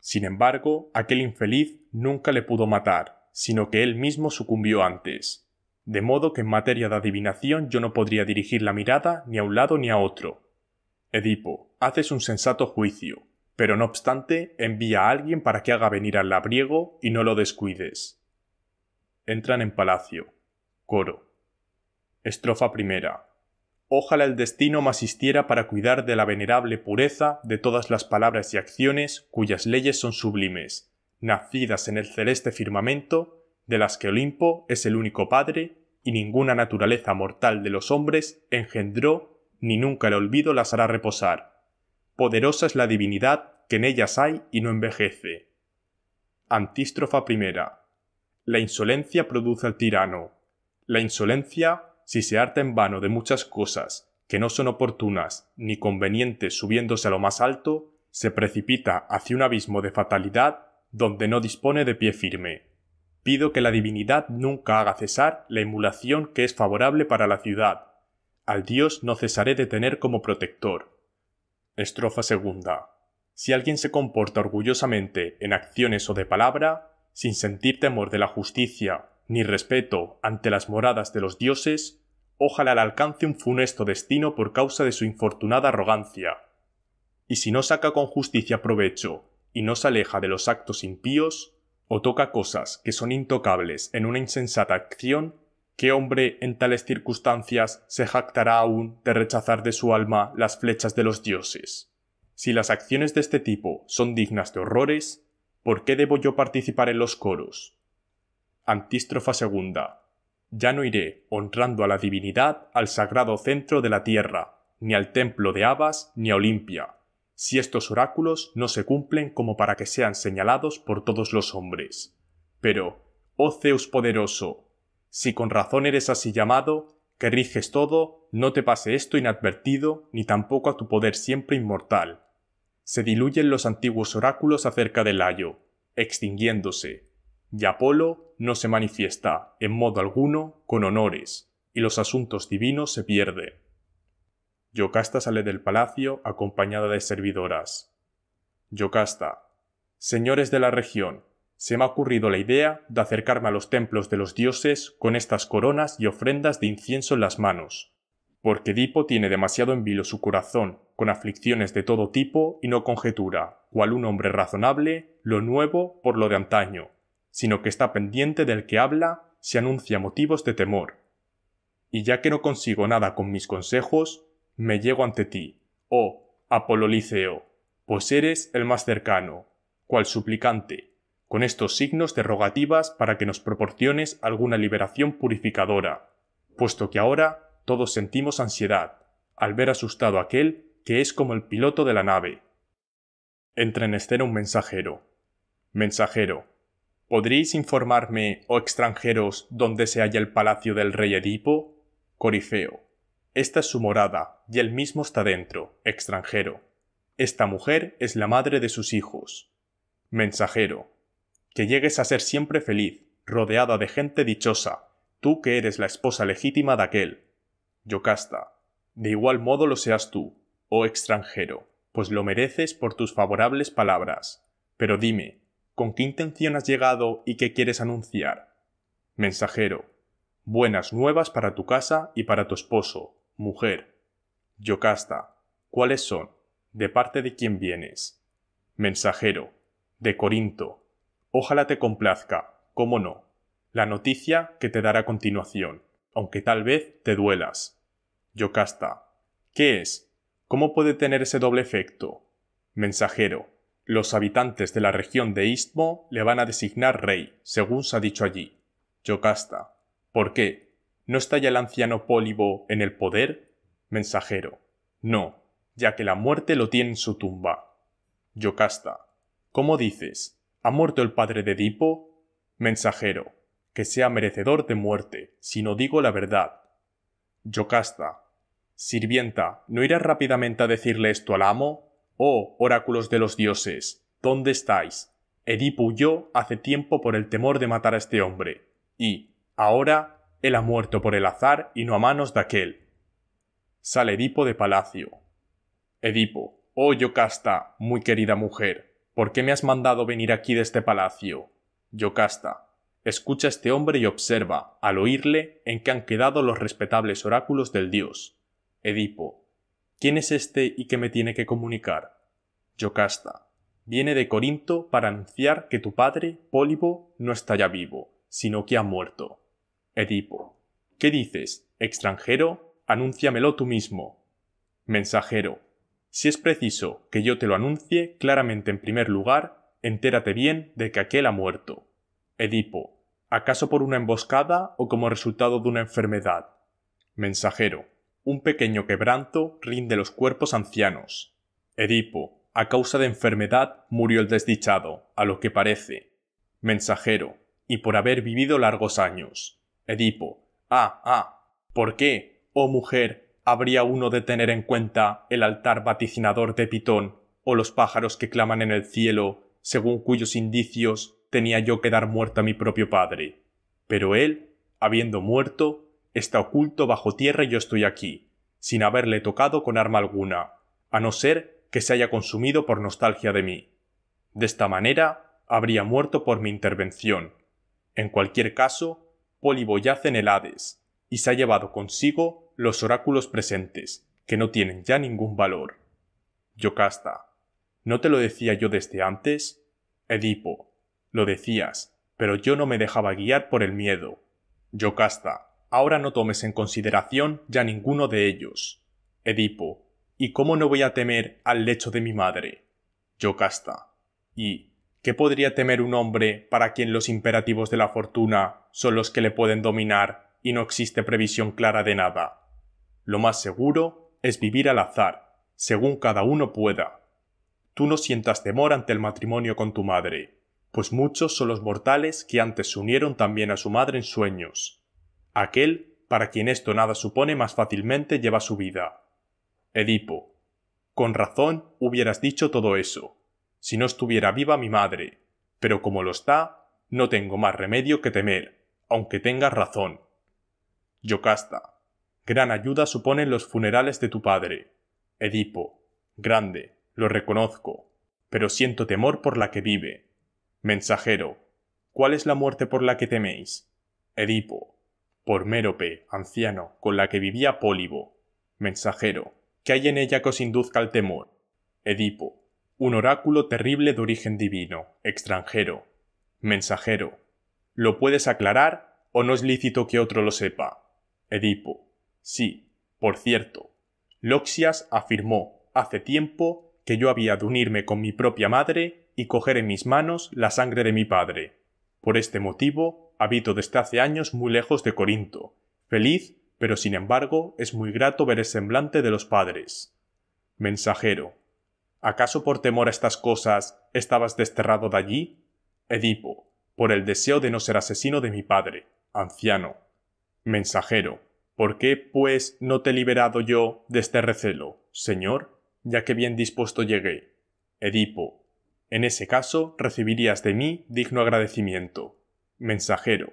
Sin embargo, aquel infeliz nunca le pudo matar, sino que él mismo sucumbió antes. De modo que en materia de adivinación yo no podría dirigir la mirada ni a un lado ni a otro. Edipo, haces un sensato juicio, pero no obstante envía a alguien para que haga venir al labriego y no lo descuides. Entran en palacio. Coro. Estrofa primera. Ojalá el destino me asistiera para cuidar de la venerable pureza de todas las palabras y acciones cuyas leyes son sublimes, nacidas en el celeste firmamento, de las que Olimpo es el único padre y ninguna naturaleza mortal de los hombres engendró ni nunca el olvido las hará reposar Poderosa es la divinidad que en ellas hay y no envejece. Antístrofa primera. La insolencia produce al tirano. La insolencia, si se harta en vano de muchas cosas que no son oportunas ni convenientes subiéndose a lo más alto, se precipita hacia un abismo de fatalidad donde no dispone de pie firme. Pido que la divinidad nunca haga cesar la emulación que es favorable para la ciudad. Al Dios no cesaré de tener como protector. Estrofa segunda. Si alguien se comporta orgullosamente en acciones o de palabra, sin sentir temor de la justicia ni respeto ante las moradas de los dioses, ojalá le alcance un funesto destino por causa de su infortunada arrogancia. Y si no saca con justicia provecho y no se aleja de los actos impíos, o toca cosas que son intocables en una insensata acción, ¿Qué hombre en tales circunstancias se jactará aún de rechazar de su alma las flechas de los dioses? Si las acciones de este tipo son dignas de horrores, ¿por qué debo yo participar en los coros? Antístrofa segunda. Ya no iré honrando a la divinidad al sagrado centro de la tierra, ni al templo de Abas, ni a Olimpia, si estos oráculos no se cumplen como para que sean señalados por todos los hombres. Pero, oh Zeus poderoso, si con razón eres así llamado, que riges todo, no te pase esto inadvertido, ni tampoco a tu poder siempre inmortal. Se diluyen los antiguos oráculos acerca del Layo, extinguiéndose, y Apolo no se manifiesta, en modo alguno, con honores, y los asuntos divinos se pierden. Yocasta sale del palacio acompañada de servidoras. Yocasta. Señores de la región, se me ha ocurrido la idea de acercarme a los templos de los dioses con estas coronas y ofrendas de incienso en las manos, porque Edipo tiene demasiado en vilo su corazón, con aflicciones de todo tipo, y no conjetura, cual un hombre razonable, lo nuevo por lo de antaño, sino que está pendiente del que habla, se anuncia motivos de temor. Y ya que no consigo nada con mis consejos, me llego ante ti, oh Apololiceo, pues eres el más cercano, cual suplicante, con estos signos de rogativas para que nos proporciones alguna liberación purificadora, puesto que ahora todos sentimos ansiedad, al ver asustado aquel que es como el piloto de la nave. Entra en escena un mensajero. Mensajero, ¿podríais informarme, oh extranjeros, dónde se halla el palacio del rey Edipo? Corifeo. Esta es su morada, y él mismo está dentro, extranjero. Esta mujer es la madre de sus hijos. Mensajero que llegues a ser siempre feliz, rodeada de gente dichosa, tú que eres la esposa legítima de aquel. Yocasta, de igual modo lo seas tú, oh extranjero, pues lo mereces por tus favorables palabras. Pero dime, ¿con qué intención has llegado y qué quieres anunciar? Mensajero, buenas nuevas para tu casa y para tu esposo, mujer. Yocasta, ¿cuáles son? ¿De parte de quién vienes? Mensajero, de Corinto, Ojalá te complazca, cómo no, la noticia que te dará continuación, aunque tal vez te duelas. Yocasta. ¿Qué es? ¿Cómo puede tener ese doble efecto? Mensajero. Los habitantes de la región de Istmo le van a designar rey, según se ha dicho allí. Yocasta. ¿Por qué? ¿No está ya el anciano Pólibo en el poder? Mensajero. No, ya que la muerte lo tiene en su tumba. Yocasta. ¿Cómo dices? ha muerto el padre de Edipo? Mensajero, que sea merecedor de muerte, si no digo la verdad. Yocasta, sirvienta, ¿no irás rápidamente a decirle esto al amo? Oh, oráculos de los dioses, ¿dónde estáis? Edipo huyó hace tiempo por el temor de matar a este hombre, y, ahora, él ha muerto por el azar y no a manos de aquel. Sale Edipo de palacio. Edipo, oh Yocasta, muy querida mujer, ¿Por qué me has mandado venir aquí de este palacio? Yocasta, escucha a este hombre y observa, al oírle, en qué han quedado los respetables oráculos del dios. Edipo, ¿quién es este y qué me tiene que comunicar? Yocasta, viene de Corinto para anunciar que tu padre, Pólibo, no está ya vivo, sino que ha muerto. Edipo, ¿qué dices, extranjero? Anúnciamelo tú mismo. Mensajero, si es preciso que yo te lo anuncie claramente en primer lugar, entérate bien de que aquel ha muerto. Edipo, ¿acaso por una emboscada o como resultado de una enfermedad? Mensajero, un pequeño quebranto rinde los cuerpos ancianos. Edipo, a causa de enfermedad murió el desdichado, a lo que parece. Mensajero, y por haber vivido largos años. Edipo, ah, ah, ¿por qué, oh mujer, habría uno de tener en cuenta el altar vaticinador de Pitón o los pájaros que claman en el cielo, según cuyos indicios tenía yo que dar muerto a mi propio padre. Pero él, habiendo muerto, está oculto bajo tierra y yo estoy aquí, sin haberle tocado con arma alguna, a no ser que se haya consumido por nostalgia de mí. De esta manera, habría muerto por mi intervención. En cualquier caso, poliboyacen en el Hades, y se ha llevado consigo los oráculos presentes, que no tienen ya ningún valor. Yocasta. ¿No te lo decía yo desde antes? Edipo. Lo decías, pero yo no me dejaba guiar por el miedo. Yocasta. Ahora no tomes en consideración ya ninguno de ellos. Edipo. ¿Y cómo no voy a temer al lecho de mi madre? Yocasta. ¿Y qué podría temer un hombre para quien los imperativos de la fortuna son los que le pueden dominar y no existe previsión clara de nada? Lo más seguro es vivir al azar, según cada uno pueda. Tú no sientas temor ante el matrimonio con tu madre, pues muchos son los mortales que antes se unieron también a su madre en sueños. Aquel para quien esto nada supone más fácilmente lleva su vida. Edipo. Con razón hubieras dicho todo eso, si no estuviera viva mi madre, pero como lo está, no tengo más remedio que temer, aunque tengas razón. Yocasta. Gran ayuda suponen los funerales de tu padre. Edipo. Grande, lo reconozco, pero siento temor por la que vive. Mensajero. ¿Cuál es la muerte por la que teméis? Edipo. Por Mérope, anciano, con la que vivía Pólibo. Mensajero. ¿Qué hay en ella que os induzca al temor? Edipo. Un oráculo terrible de origen divino, extranjero. Mensajero. ¿Lo puedes aclarar o no es lícito que otro lo sepa? Edipo. Sí, por cierto, Loxias afirmó hace tiempo que yo había de unirme con mi propia madre y coger en mis manos la sangre de mi padre. Por este motivo habito desde hace años muy lejos de Corinto, feliz, pero sin embargo es muy grato ver el semblante de los padres. Mensajero. ¿Acaso por temor a estas cosas estabas desterrado de allí? Edipo. Por el deseo de no ser asesino de mi padre. Anciano. Mensajero ¿Por qué, pues, no te he liberado yo de este recelo, Señor, ya que bien dispuesto llegué? Edipo. En ese caso recibirías de mí digno agradecimiento. Mensajero.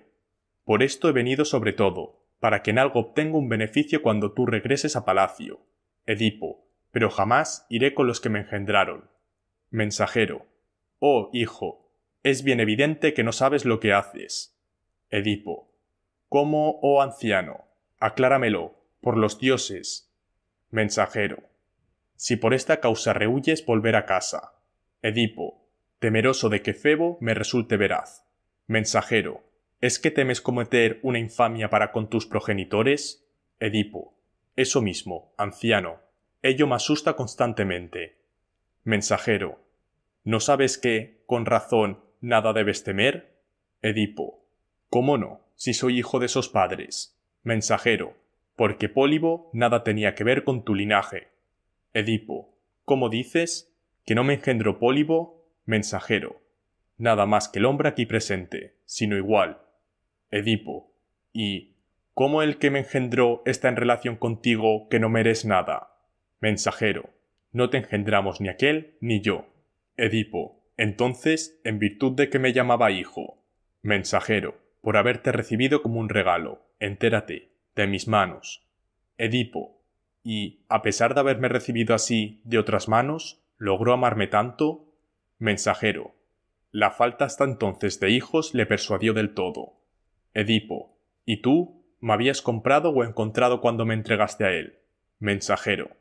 Por esto he venido sobre todo, para que en algo obtenga un beneficio cuando tú regreses a palacio. Edipo. Pero jamás iré con los que me engendraron. Mensajero. Oh, hijo, es bien evidente que no sabes lo que haces. Edipo. ¿Cómo, oh anciano? acláramelo, por los dioses. Mensajero. Si por esta causa rehuyes volver a casa. Edipo. Temeroso de que Febo me resulte veraz. Mensajero. ¿Es que temes cometer una infamia para con tus progenitores? Edipo. Eso mismo, anciano. Ello me asusta constantemente. Mensajero. ¿No sabes que, con razón, nada debes temer? Edipo. ¿Cómo no, si soy hijo de esos padres? Mensajero, porque Pólibo nada tenía que ver con tu linaje. Edipo, ¿cómo dices? Que no me engendró Pólibo, mensajero. Nada más que el hombre aquí presente, sino igual. Edipo, y ¿cómo el que me engendró está en relación contigo que no me nada? Mensajero, no te engendramos ni aquel ni yo. Edipo, entonces, en virtud de que me llamaba hijo. Mensajero, por haberte recibido como un regalo entérate, de mis manos. Edipo, y, a pesar de haberme recibido así de otras manos, logró amarme tanto. Mensajero, la falta hasta entonces de hijos le persuadió del todo. Edipo, ¿y tú? ¿Me habías comprado o encontrado cuando me entregaste a él? Mensajero,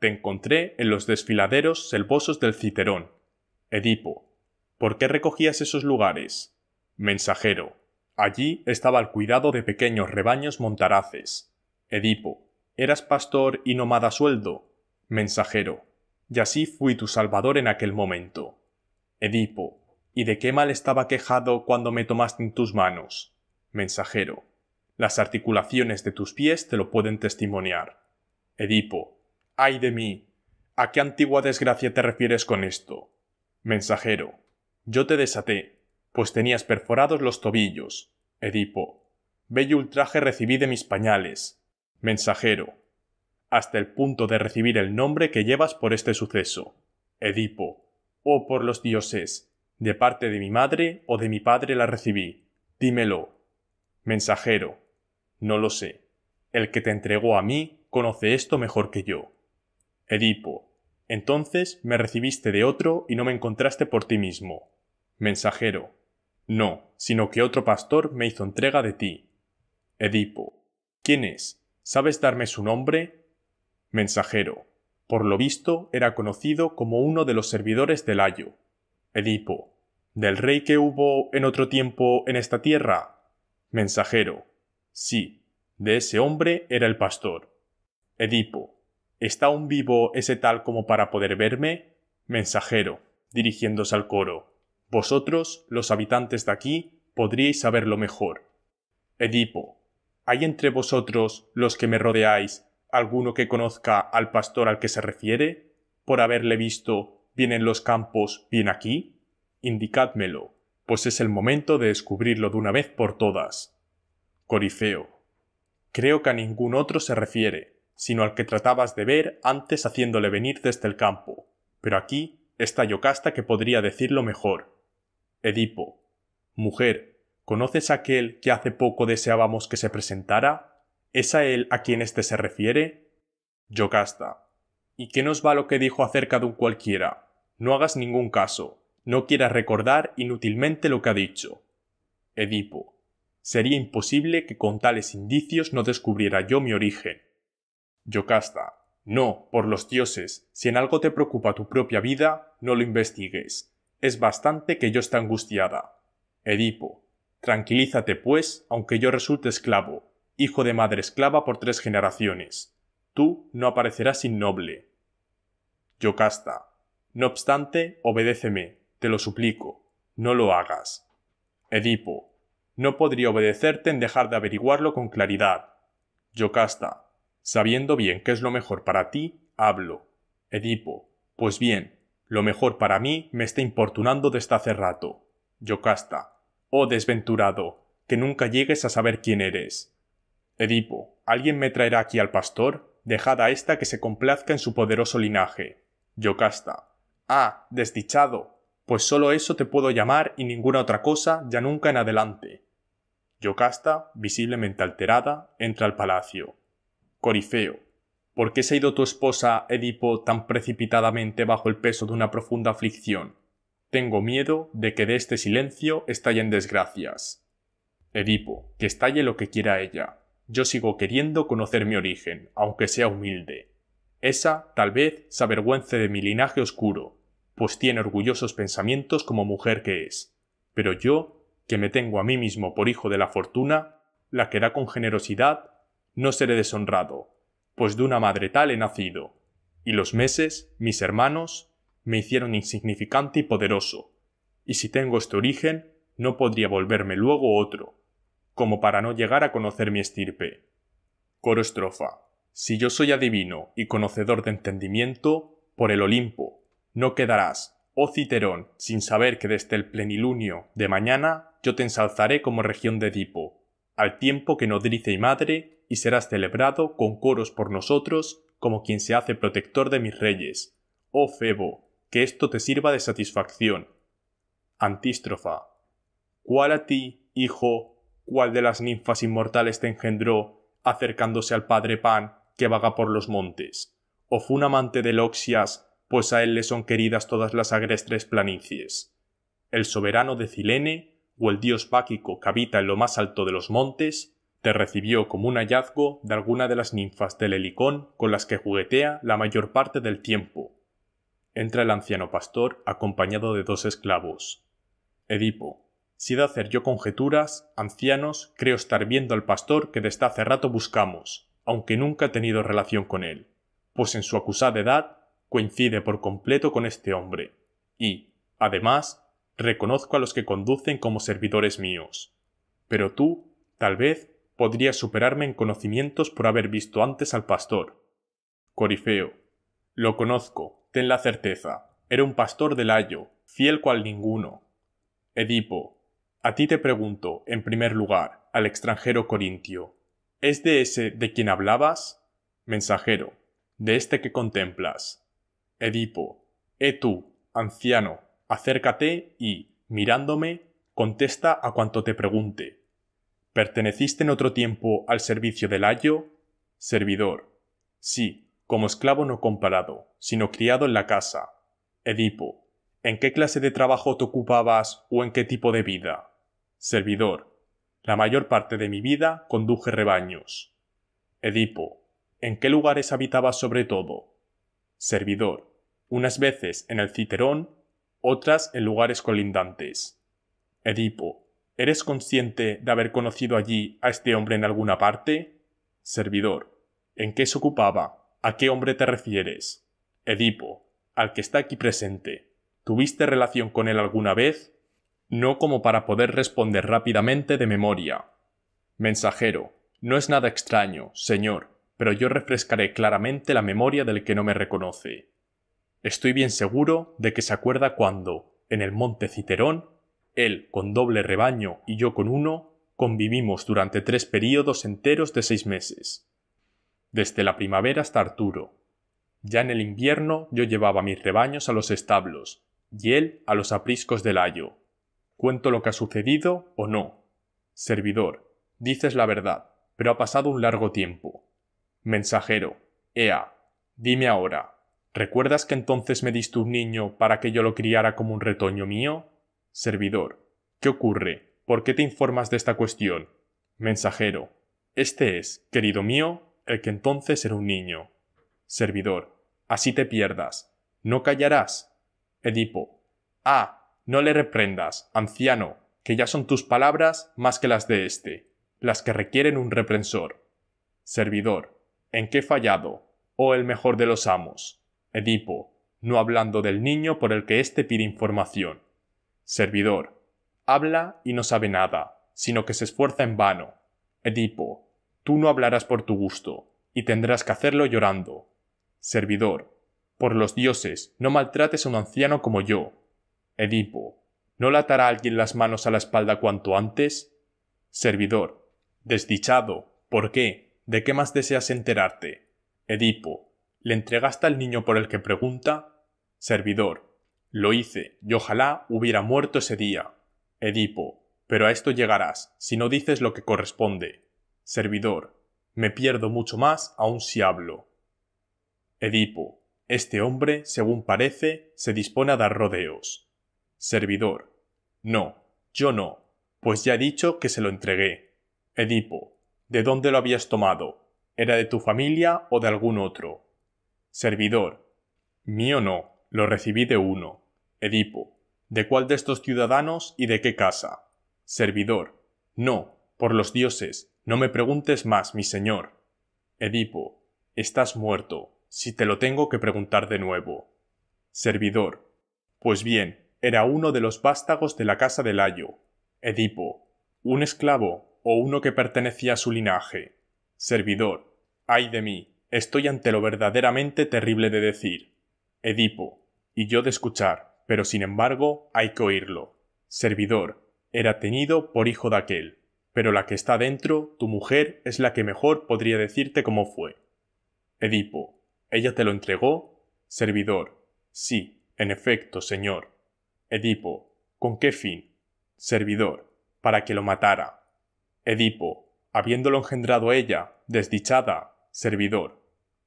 te encontré en los desfiladeros selvosos del Citerón. Edipo, ¿por qué recogías esos lugares? Mensajero, Allí estaba al cuidado de pequeños rebaños montaraces. Edipo, eras pastor y nómada sueldo. Mensajero, y así fui tu salvador en aquel momento. Edipo, ¿y de qué mal estaba quejado cuando me tomaste en tus manos? Mensajero, las articulaciones de tus pies te lo pueden testimoniar. Edipo, ay de mí, ¿a qué antigua desgracia te refieres con esto? Mensajero, yo te desaté, pues tenías perforados los tobillos. Edipo. Bello ultraje recibí de mis pañales. Mensajero. Hasta el punto de recibir el nombre que llevas por este suceso. Edipo. Oh por los dioses. De parte de mi madre o de mi padre la recibí. Dímelo. Mensajero. No lo sé. El que te entregó a mí conoce esto mejor que yo. Edipo. Entonces me recibiste de otro y no me encontraste por ti mismo. Mensajero. No, sino que otro pastor me hizo entrega de ti. Edipo. ¿Quién es? ¿Sabes darme su nombre? Mensajero. Por lo visto era conocido como uno de los servidores del Layo. Edipo. ¿Del rey que hubo en otro tiempo en esta tierra? Mensajero. Sí, de ese hombre era el pastor. Edipo. ¿Está aún vivo ese tal como para poder verme? Mensajero, dirigiéndose al coro. Vosotros, los habitantes de aquí, podríais saberlo mejor. Edipo, ¿hay entre vosotros, los que me rodeáis, alguno que conozca al pastor al que se refiere? Por haberle visto, bien en los campos, bien aquí? Indicádmelo, pues es el momento de descubrirlo de una vez por todas. Corifeo. Creo que a ningún otro se refiere, sino al que tratabas de ver antes haciéndole venir desde el campo. Pero aquí está Yocasta que podría decirlo mejor. Edipo. Mujer, ¿conoces a aquel que hace poco deseábamos que se presentara? ¿Es a él a quien éste se refiere? Yocasta. ¿Y qué nos va lo que dijo acerca de un cualquiera? No hagas ningún caso, no quieras recordar inútilmente lo que ha dicho. Edipo. Sería imposible que con tales indicios no descubriera yo mi origen. Yocasta. No, por los dioses, si en algo te preocupa tu propia vida, no lo investigues. Es bastante que yo esté angustiada. Edipo. Tranquilízate, pues, aunque yo resulte esclavo, hijo de madre esclava por tres generaciones. Tú no aparecerás innoble. Yocasta. No obstante, obedéceme, te lo suplico. No lo hagas. Edipo. No podría obedecerte en dejar de averiguarlo con claridad. Yocasta. Sabiendo bien qué es lo mejor para ti, hablo. Edipo. Pues bien, lo mejor para mí me está importunando desde hace rato. Yocasta. Oh desventurado, que nunca llegues a saber quién eres. Edipo. ¿Alguien me traerá aquí al pastor? Dejad a ésta que se complazca en su poderoso linaje. Yocasta. Ah, desdichado. Pues solo eso te puedo llamar y ninguna otra cosa ya nunca en adelante. Yocasta, visiblemente alterada, entra al palacio. Corifeo. ¿Por qué se ha ido tu esposa, Edipo, tan precipitadamente bajo el peso de una profunda aflicción? Tengo miedo de que de este silencio estallen desgracias. Edipo, que estalle lo que quiera ella. Yo sigo queriendo conocer mi origen, aunque sea humilde. Esa, tal vez, se avergüence de mi linaje oscuro, pues tiene orgullosos pensamientos como mujer que es. Pero yo, que me tengo a mí mismo por hijo de la fortuna, la que da con generosidad, no seré deshonrado, pues de una madre tal he nacido. Y los meses, mis hermanos, me hicieron insignificante y poderoso. Y si tengo este origen, no podría volverme luego otro, como para no llegar a conocer mi estirpe. Coro Si yo soy adivino y conocedor de entendimiento, por el Olimpo, no quedarás, oh Citerón, sin saber que desde el plenilunio de mañana yo te ensalzaré como región de Edipo, al tiempo que nodrice y madre, y serás celebrado con coros por nosotros, como quien se hace protector de mis reyes. Oh Febo, que esto te sirva de satisfacción. Antístrofa. ¿Cuál a ti, hijo, cuál de las ninfas inmortales te engendró, acercándose al padre Pan, que vaga por los montes? ¿O fue un amante de Loxias, pues a él le son queridas todas las agrestres planicies? El soberano de Cilene o el dios báquico que habita en lo más alto de los montes, te recibió como un hallazgo de alguna de las ninfas del helicón con las que juguetea la mayor parte del tiempo. Entra el anciano pastor acompañado de dos esclavos. Edipo. Si de hacer yo conjeturas, ancianos, creo estar viendo al pastor que desde hace rato buscamos, aunque nunca he tenido relación con él, pues en su acusada edad coincide por completo con este hombre, y, además, reconozco a los que conducen como servidores míos. Pero tú, tal vez, podrías superarme en conocimientos por haber visto antes al pastor. Corifeo. Lo conozco, ten la certeza. Era un pastor de Layo, fiel cual ninguno. Edipo. A ti te pregunto, en primer lugar, al extranjero corintio. ¿Es de ese de quien hablabas? Mensajero. De este que contemplas. Edipo. He tú, anciano, Acércate y, mirándome, contesta a cuanto te pregunte. ¿Perteneciste en otro tiempo al servicio del ayo? Servidor. Sí, como esclavo no comparado, sino criado en la casa. Edipo. ¿En qué clase de trabajo te ocupabas o en qué tipo de vida? Servidor. La mayor parte de mi vida conduje rebaños. Edipo. ¿En qué lugares habitabas sobre todo? Servidor. Unas veces en el Citerón otras en lugares colindantes. Edipo, ¿eres consciente de haber conocido allí a este hombre en alguna parte? Servidor, ¿en qué se ocupaba? ¿A qué hombre te refieres? Edipo, al que está aquí presente. ¿Tuviste relación con él alguna vez? No como para poder responder rápidamente de memoria. Mensajero, no es nada extraño, señor, pero yo refrescaré claramente la memoria del que no me reconoce. Estoy bien seguro de que se acuerda cuando, en el monte Citerón, él con doble rebaño y yo con uno, convivimos durante tres períodos enteros de seis meses. Desde la primavera hasta Arturo. Ya en el invierno yo llevaba mis rebaños a los establos, y él a los apriscos del ayo. ¿Cuento lo que ha sucedido o no? Servidor, dices la verdad, pero ha pasado un largo tiempo. Mensajero, ea, dime ahora, ¿Recuerdas que entonces me diste un niño para que yo lo criara como un retoño mío? Servidor. ¿Qué ocurre? ¿Por qué te informas de esta cuestión? Mensajero. Este es, querido mío, el que entonces era un niño. Servidor. Así te pierdas. ¿No callarás? Edipo. Ah, no le reprendas, anciano, que ya son tus palabras más que las de éste, las que requieren un reprensor. Servidor. ¿En qué fallado? Oh el mejor de los amos Edipo, no hablando del niño por el que éste pide información. Servidor, habla y no sabe nada, sino que se esfuerza en vano. Edipo, tú no hablarás por tu gusto, y tendrás que hacerlo llorando. Servidor, por los dioses, no maltrates a un anciano como yo. Edipo, ¿no le atará alguien las manos a la espalda cuanto antes? Servidor, desdichado, ¿por qué? ¿De qué más deseas enterarte? Edipo, le entregaste al niño por el que pregunta? Servidor, lo hice, y ojalá hubiera muerto ese día. Edipo, pero a esto llegarás, si no dices lo que corresponde. Servidor, me pierdo mucho más aún si hablo. Edipo, este hombre, según parece, se dispone a dar rodeos. Servidor, no, yo no, pues ya he dicho que se lo entregué. Edipo, ¿de dónde lo habías tomado? ¿Era de tu familia o de algún otro? Servidor. Mío no, lo recibí de uno. Edipo. ¿De cuál de estos ciudadanos y de qué casa? Servidor. No, por los dioses, no me preguntes más, mi señor. Edipo. Estás muerto, si te lo tengo que preguntar de nuevo. Servidor. Pues bien, era uno de los vástagos de la casa de Layo. Edipo. ¿Un esclavo o uno que pertenecía a su linaje? Servidor. ¡Ay de mí! Estoy ante lo verdaderamente terrible de decir. Edipo, y yo de escuchar, pero sin embargo hay que oírlo. Servidor, era tenido por hijo de aquel, pero la que está dentro, tu mujer, es la que mejor podría decirte cómo fue. Edipo, ¿ella te lo entregó? Servidor, sí, en efecto, señor. Edipo, ¿con qué fin? Servidor, para que lo matara. Edipo, habiéndolo engendrado ella, desdichada, servidor,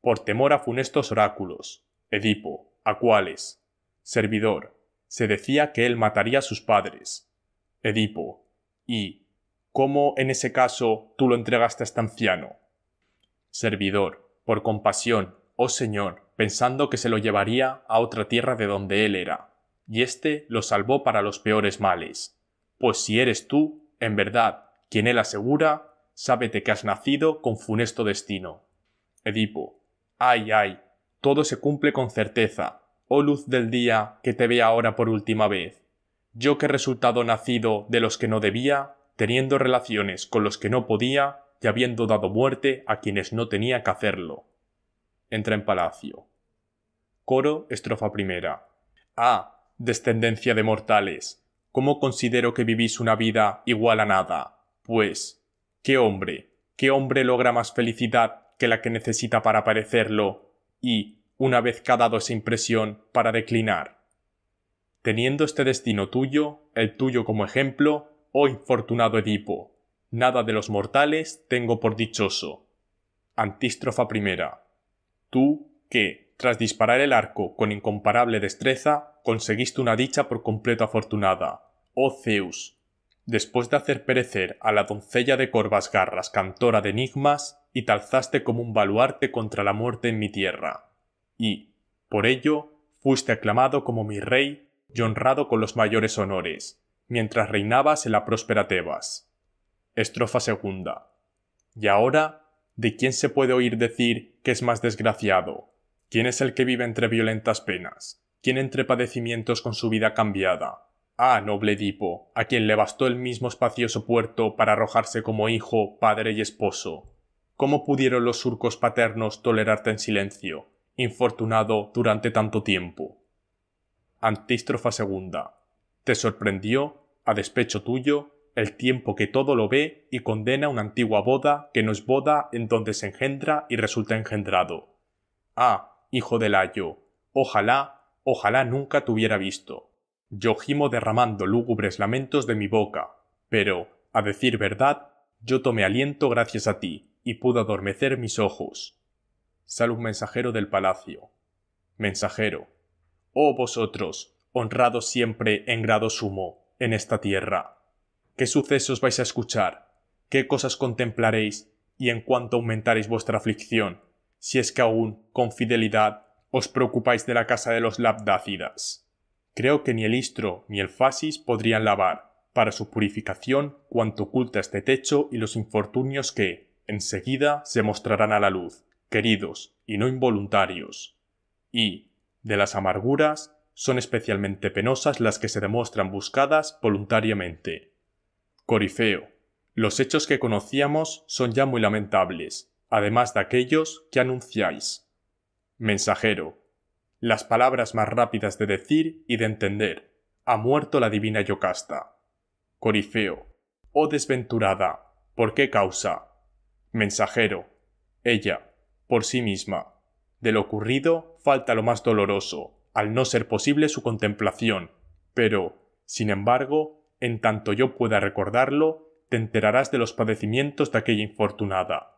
por temor a funestos oráculos, Edipo, a cuáles? servidor, se decía que él mataría a sus padres, Edipo, y, ¿cómo en ese caso tú lo entregaste a este anciano? Servidor, por compasión, oh señor, pensando que se lo llevaría a otra tierra de donde él era, y éste lo salvó para los peores males. Pues si eres tú, en verdad, quien él asegura, sábete que has nacido con funesto destino. Edipo, Ay, ay, todo se cumple con certeza. Oh luz del día, que te ve ahora por última vez. Yo que resultado nacido de los que no debía, teniendo relaciones con los que no podía y habiendo dado muerte a quienes no tenía que hacerlo. Entra en palacio. Coro, estrofa primera. Ah, descendencia de mortales, ¿cómo considero que vivís una vida igual a nada? Pues, ¿qué hombre, qué hombre logra más felicidad que la que necesita para parecerlo y, una vez que ha dado esa impresión, para declinar. Teniendo este destino tuyo, el tuyo como ejemplo, oh infortunado Edipo, nada de los mortales tengo por dichoso. Antístrofa primera. Tú, que, tras disparar el arco con incomparable destreza, conseguiste una dicha por completo afortunada. Oh Zeus, después de hacer perecer a la doncella de corvas garras cantora de enigmas, y te alzaste como un baluarte contra la muerte en mi tierra. Y, por ello, fuiste aclamado como mi rey y honrado con los mayores honores, mientras reinabas en la próspera Tebas. Estrofa segunda. Y ahora, ¿de quién se puede oír decir que es más desgraciado? ¿Quién es el que vive entre violentas penas? ¿Quién entre padecimientos con su vida cambiada? Ah, noble Edipo, a quien le bastó el mismo espacioso puerto para arrojarse como hijo, padre y esposo, ¿Cómo pudieron los surcos paternos tolerarte en silencio, infortunado durante tanto tiempo? Antístrofa segunda. Te sorprendió, a despecho tuyo, el tiempo que todo lo ve y condena una antigua boda que no es boda en donde se engendra y resulta engendrado. Ah, hijo de Layo, ojalá, ojalá nunca te hubiera visto. Yo gimo derramando lúgubres lamentos de mi boca, pero, a decir verdad, yo tomé aliento gracias a ti, y pudo adormecer mis ojos. Sale un mensajero del palacio. Mensajero. Oh vosotros, honrados siempre en grado sumo, en esta tierra. ¿Qué sucesos vais a escuchar? ¿Qué cosas contemplaréis? Y en cuánto aumentaréis vuestra aflicción, si es que aún, con fidelidad, os preocupáis de la casa de los labdácidas. Creo que ni el istro ni el fasis podrían lavar, para su purificación, cuanto oculta este techo y los infortunios que, enseguida se mostrarán a la luz, queridos y no involuntarios. Y, de las amarguras, son especialmente penosas las que se demuestran buscadas voluntariamente. Corifeo. Los hechos que conocíamos son ya muy lamentables, además de aquellos que anunciáis. Mensajero. Las palabras más rápidas de decir y de entender. Ha muerto la divina Yocasta. Corifeo. Oh desventurada. ¿Por qué causa? Mensajero. Ella, por sí misma. De lo ocurrido falta lo más doloroso, al no ser posible su contemplación. Pero, sin embargo, en tanto yo pueda recordarlo, te enterarás de los padecimientos de aquella infortunada.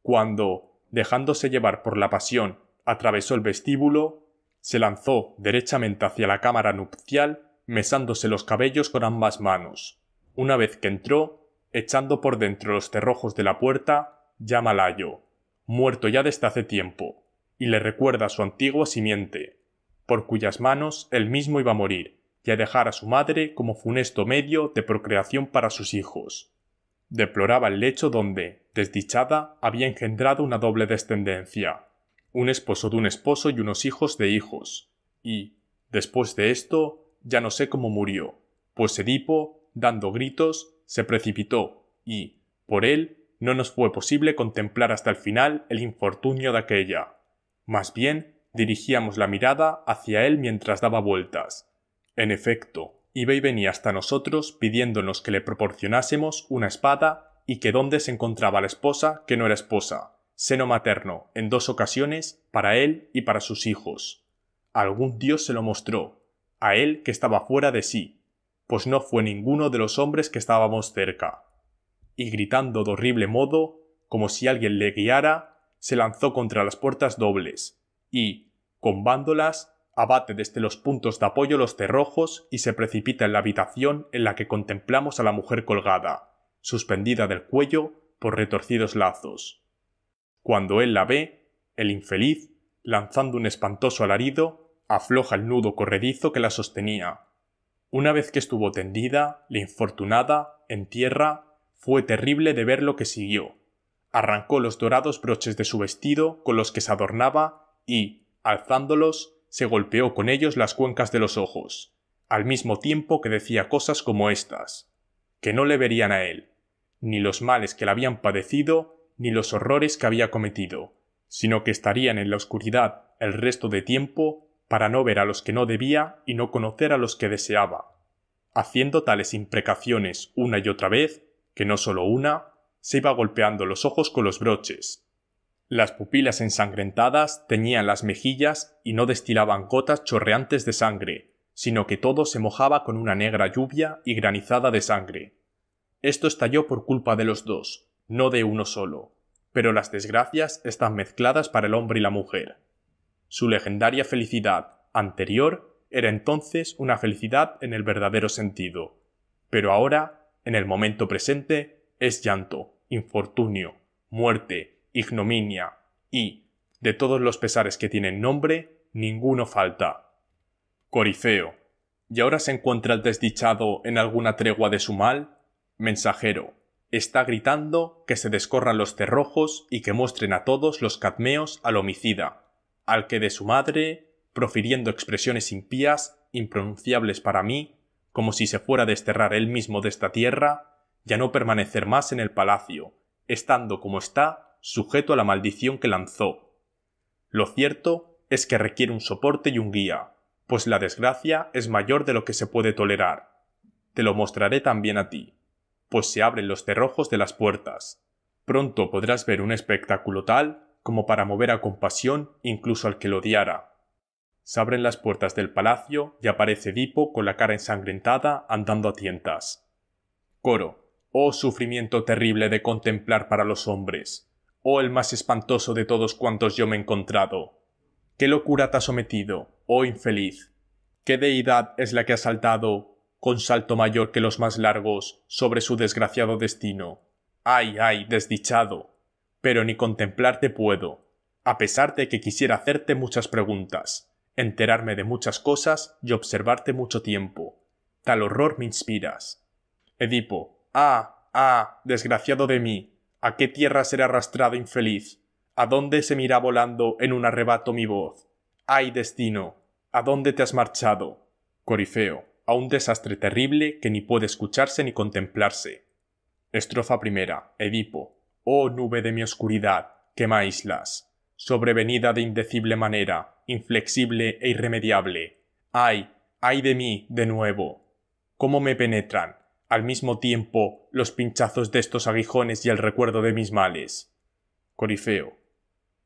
Cuando, dejándose llevar por la pasión, atravesó el vestíbulo, se lanzó derechamente hacia la cámara nupcial, mesándose los cabellos con ambas manos. Una vez que entró, echando por dentro los cerrojos de la puerta, llama a Layo, muerto ya desde hace tiempo, y le recuerda a su antigua simiente, por cuyas manos él mismo iba a morir y a dejar a su madre como funesto medio de procreación para sus hijos. Deploraba el lecho donde, desdichada, había engendrado una doble descendencia, un esposo de un esposo y unos hijos de hijos, y, después de esto, ya no sé cómo murió, pues Edipo, dando gritos, se precipitó y, por él, no nos fue posible contemplar hasta el final el infortunio de aquella. Más bien, dirigíamos la mirada hacia él mientras daba vueltas. En efecto, iba y venía hasta nosotros pidiéndonos que le proporcionásemos una espada y que dónde se encontraba la esposa que no era esposa, seno materno, en dos ocasiones, para él y para sus hijos. Algún dios se lo mostró, a él que estaba fuera de sí, pues no fue ninguno de los hombres que estábamos cerca. Y gritando de horrible modo, como si alguien le guiara, se lanzó contra las puertas dobles, y, combándolas, abate desde los puntos de apoyo los cerrojos y se precipita en la habitación en la que contemplamos a la mujer colgada, suspendida del cuello por retorcidos lazos. Cuando él la ve, el infeliz, lanzando un espantoso alarido, afloja el nudo corredizo que la sostenía, una vez que estuvo tendida, la infortunada, en tierra, fue terrible de ver lo que siguió. Arrancó los dorados broches de su vestido con los que se adornaba y, alzándolos, se golpeó con ellos las cuencas de los ojos, al mismo tiempo que decía cosas como estas que no le verían a él, ni los males que le habían padecido, ni los horrores que había cometido, sino que estarían en la oscuridad el resto de tiempo para no ver a los que no debía y no conocer a los que deseaba, haciendo tales imprecaciones una y otra vez, que no solo una, se iba golpeando los ojos con los broches. Las pupilas ensangrentadas teñían las mejillas y no destilaban gotas chorreantes de sangre, sino que todo se mojaba con una negra lluvia y granizada de sangre. Esto estalló por culpa de los dos, no de uno solo, pero las desgracias están mezcladas para el hombre y la mujer. Su legendaria felicidad anterior era entonces una felicidad en el verdadero sentido, pero ahora, en el momento presente, es llanto, infortunio, muerte, ignominia y, de todos los pesares que tienen nombre, ninguno falta. Corifeo. ¿Y ahora se encuentra el desdichado en alguna tregua de su mal? Mensajero. Está gritando que se descorran los cerrojos y que muestren a todos los cadmeos al homicida, al que de su madre, profiriendo expresiones impías, impronunciables para mí, como si se fuera a desterrar él mismo de esta tierra, ya no permanecer más en el palacio, estando como está, sujeto a la maldición que lanzó. Lo cierto es que requiere un soporte y un guía, pues la desgracia es mayor de lo que se puede tolerar. Te lo mostraré también a ti, pues se abren los cerrojos de las puertas. Pronto podrás ver un espectáculo tal como para mover a compasión incluso al que lo odiara. Se abren las puertas del palacio y aparece Edipo con la cara ensangrentada andando a tientas. Coro. Oh sufrimiento terrible de contemplar para los hombres. Oh el más espantoso de todos cuantos yo me he encontrado. ¿Qué locura te ha sometido, oh infeliz? ¿Qué deidad es la que ha saltado, con salto mayor que los más largos, sobre su desgraciado destino? ¡Ay, ay, desdichado! pero ni contemplarte puedo, a pesar de que quisiera hacerte muchas preguntas, enterarme de muchas cosas y observarte mucho tiempo. Tal horror me inspiras. Edipo. Ah, ah, desgraciado de mí. ¿A qué tierra seré arrastrado infeliz? ¿A dónde se mira volando en un arrebato mi voz? ¡Ay, destino! ¿A dónde te has marchado? Corifeo. A un desastre terrible que ni puede escucharse ni contemplarse. Estrofa primera. Edipo. Oh nube de mi oscuridad, quemáislas. Sobrevenida de indecible manera, inflexible e irremediable. ¡Ay! ¡Ay de mí! de nuevo. ¿Cómo me penetran, al mismo tiempo, los pinchazos de estos aguijones y el recuerdo de mis males? Corifeo.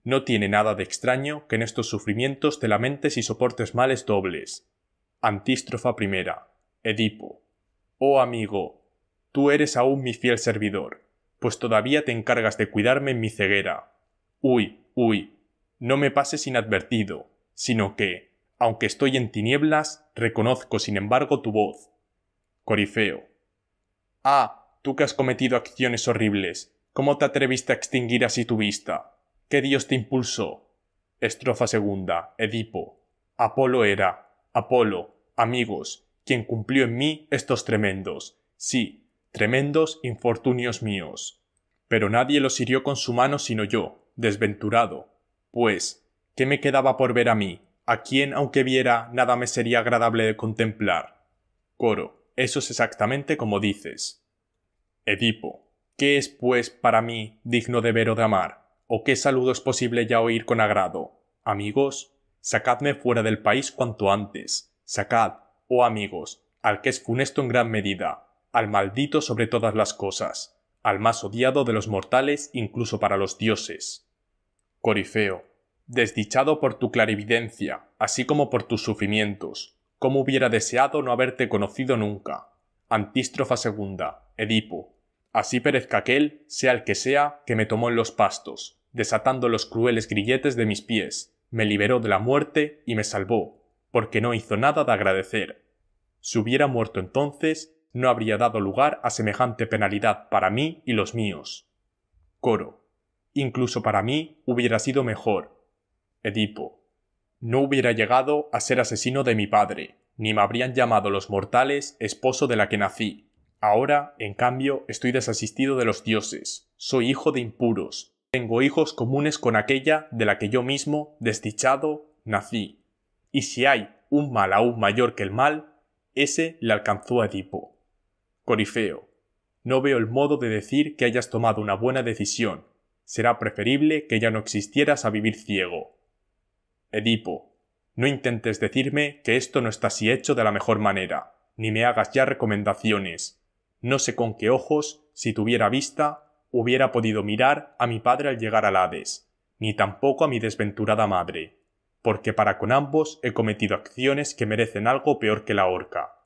No tiene nada de extraño que en estos sufrimientos te lamentes y soportes males dobles. Antístrofa primera. Edipo. Oh amigo, tú eres aún mi fiel servidor pues todavía te encargas de cuidarme en mi ceguera. Uy, uy, no me pases inadvertido, sino que, aunque estoy en tinieblas, reconozco sin embargo tu voz. Corifeo. Ah, tú que has cometido acciones horribles, ¿cómo te atreviste a extinguir así tu vista? ¿Qué dios te impulsó? Estrofa segunda, Edipo. Apolo era, Apolo, amigos, quien cumplió en mí estos tremendos, sí, tremendos infortunios míos. Pero nadie los hirió con su mano sino yo, desventurado. Pues, ¿qué me quedaba por ver a mí, a quien, aunque viera, nada me sería agradable de contemplar? Coro, eso es exactamente como dices. Edipo, ¿qué es, pues, para mí digno de ver o de amar? ¿O qué saludo es posible ya oír con agrado? Amigos, sacadme fuera del país cuanto antes. Sacad, oh amigos, al que es funesto en gran medida, al maldito sobre todas las cosas, al más odiado de los mortales incluso para los dioses. Corifeo, desdichado por tu clarividencia, así como por tus sufrimientos, cómo hubiera deseado no haberte conocido nunca. Antístrofa segunda, Edipo. Así perezca aquel, sea el que sea, que me tomó en los pastos, desatando los crueles grilletes de mis pies, me liberó de la muerte y me salvó, porque no hizo nada de agradecer. Si hubiera muerto entonces, no habría dado lugar a semejante penalidad para mí y los míos. Coro. Incluso para mí hubiera sido mejor. Edipo. No hubiera llegado a ser asesino de mi padre, ni me habrían llamado los mortales esposo de la que nací. Ahora, en cambio, estoy desasistido de los dioses, soy hijo de impuros, tengo hijos comunes con aquella de la que yo mismo, desdichado, nací. Y si hay un mal aún mayor que el mal, ese le alcanzó a Edipo. Corifeo, no veo el modo de decir que hayas tomado una buena decisión. Será preferible que ya no existieras a vivir ciego. Edipo, no intentes decirme que esto no está así hecho de la mejor manera, ni me hagas ya recomendaciones. No sé con qué ojos, si tuviera vista, hubiera podido mirar a mi padre al llegar al Hades, ni tampoco a mi desventurada madre, porque para con ambos he cometido acciones que merecen algo peor que la horca.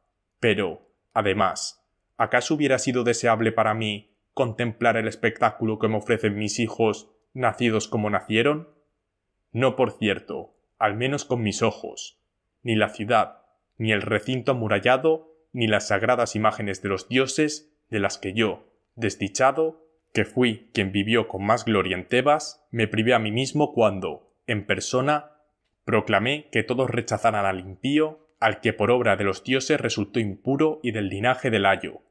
Pero, además, ¿acaso hubiera sido deseable para mí contemplar el espectáculo que me ofrecen mis hijos, nacidos como nacieron? No, por cierto, al menos con mis ojos. Ni la ciudad, ni el recinto amurallado, ni las sagradas imágenes de los dioses, de las que yo, desdichado, que fui quien vivió con más gloria en Tebas, me privé a mí mismo cuando, en persona, proclamé que todos rechazaran al impío, al que por obra de los dioses resultó impuro y del linaje del Ayo,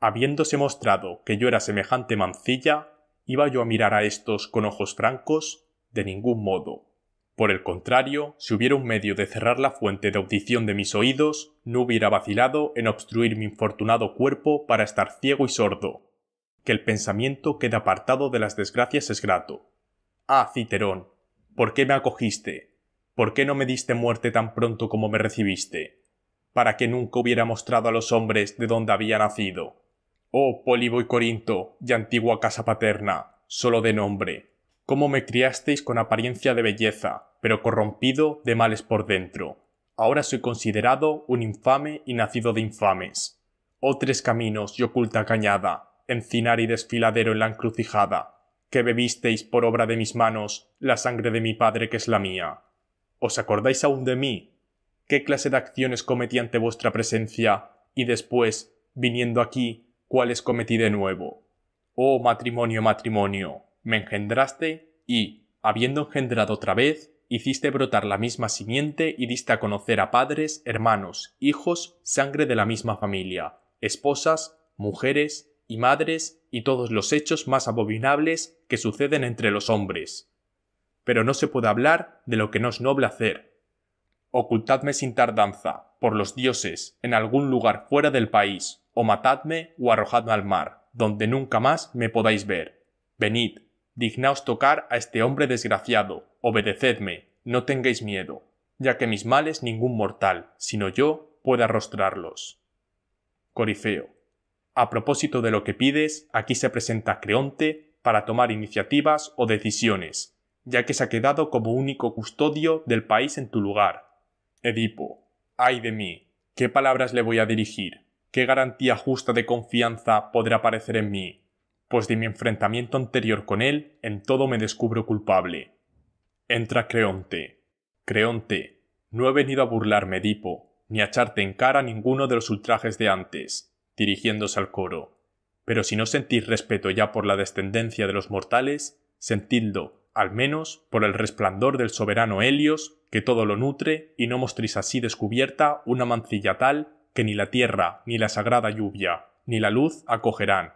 Habiéndose mostrado que yo era semejante mancilla, ¿iba yo a mirar a estos con ojos francos? De ningún modo. Por el contrario, si hubiera un medio de cerrar la fuente de audición de mis oídos, no hubiera vacilado en obstruir mi infortunado cuerpo para estar ciego y sordo. Que el pensamiento quede apartado de las desgracias es grato. Ah, Citerón, ¿por qué me acogiste? ¿Por qué no me diste muerte tan pronto como me recibiste? Para que nunca hubiera mostrado a los hombres de dónde había nacido. Oh Pólibo y Corinto, y antigua casa paterna, solo de nombre, cómo me criasteis con apariencia de belleza, pero corrompido de males por dentro. Ahora soy considerado un infame y nacido de infames. Oh tres caminos y oculta cañada, encinar y desfiladero en la encrucijada, que bebisteis por obra de mis manos la sangre de mi padre que es la mía. ¿Os acordáis aún de mí? ¿Qué clase de acciones cometí ante vuestra presencia? Y después, viniendo aquí, cuales cometí de nuevo. Oh matrimonio, matrimonio, me engendraste y, habiendo engendrado otra vez, hiciste brotar la misma simiente y diste a conocer a padres, hermanos, hijos, sangre de la misma familia, esposas, mujeres y madres y todos los hechos más abominables que suceden entre los hombres. Pero no se puede hablar de lo que no es noble hacer, ocultadme sin tardanza, por los dioses, en algún lugar fuera del país, o matadme o arrojadme al mar, donde nunca más me podáis ver. Venid, dignaos tocar a este hombre desgraciado, obedecedme, no tengáis miedo, ya que mis males ningún mortal, sino yo, puede arrostrarlos. Corifeo. A propósito de lo que pides, aquí se presenta Creonte para tomar iniciativas o decisiones, ya que se ha quedado como único custodio del país en tu lugar, Edipo, ay de mí, ¿qué palabras le voy a dirigir? ¿Qué garantía justa de confianza podrá aparecer en mí? Pues de mi enfrentamiento anterior con él, en todo me descubro culpable. Entra Creonte. Creonte, no he venido a burlarme, Edipo, ni a echarte en cara ninguno de los ultrajes de antes, dirigiéndose al coro. Pero si no sentís respeto ya por la descendencia de los mortales, sentidlo, al menos, por el resplandor del soberano Helios que todo lo nutre, y no mostréis así descubierta una mancilla tal que ni la tierra, ni la sagrada lluvia, ni la luz acogerán.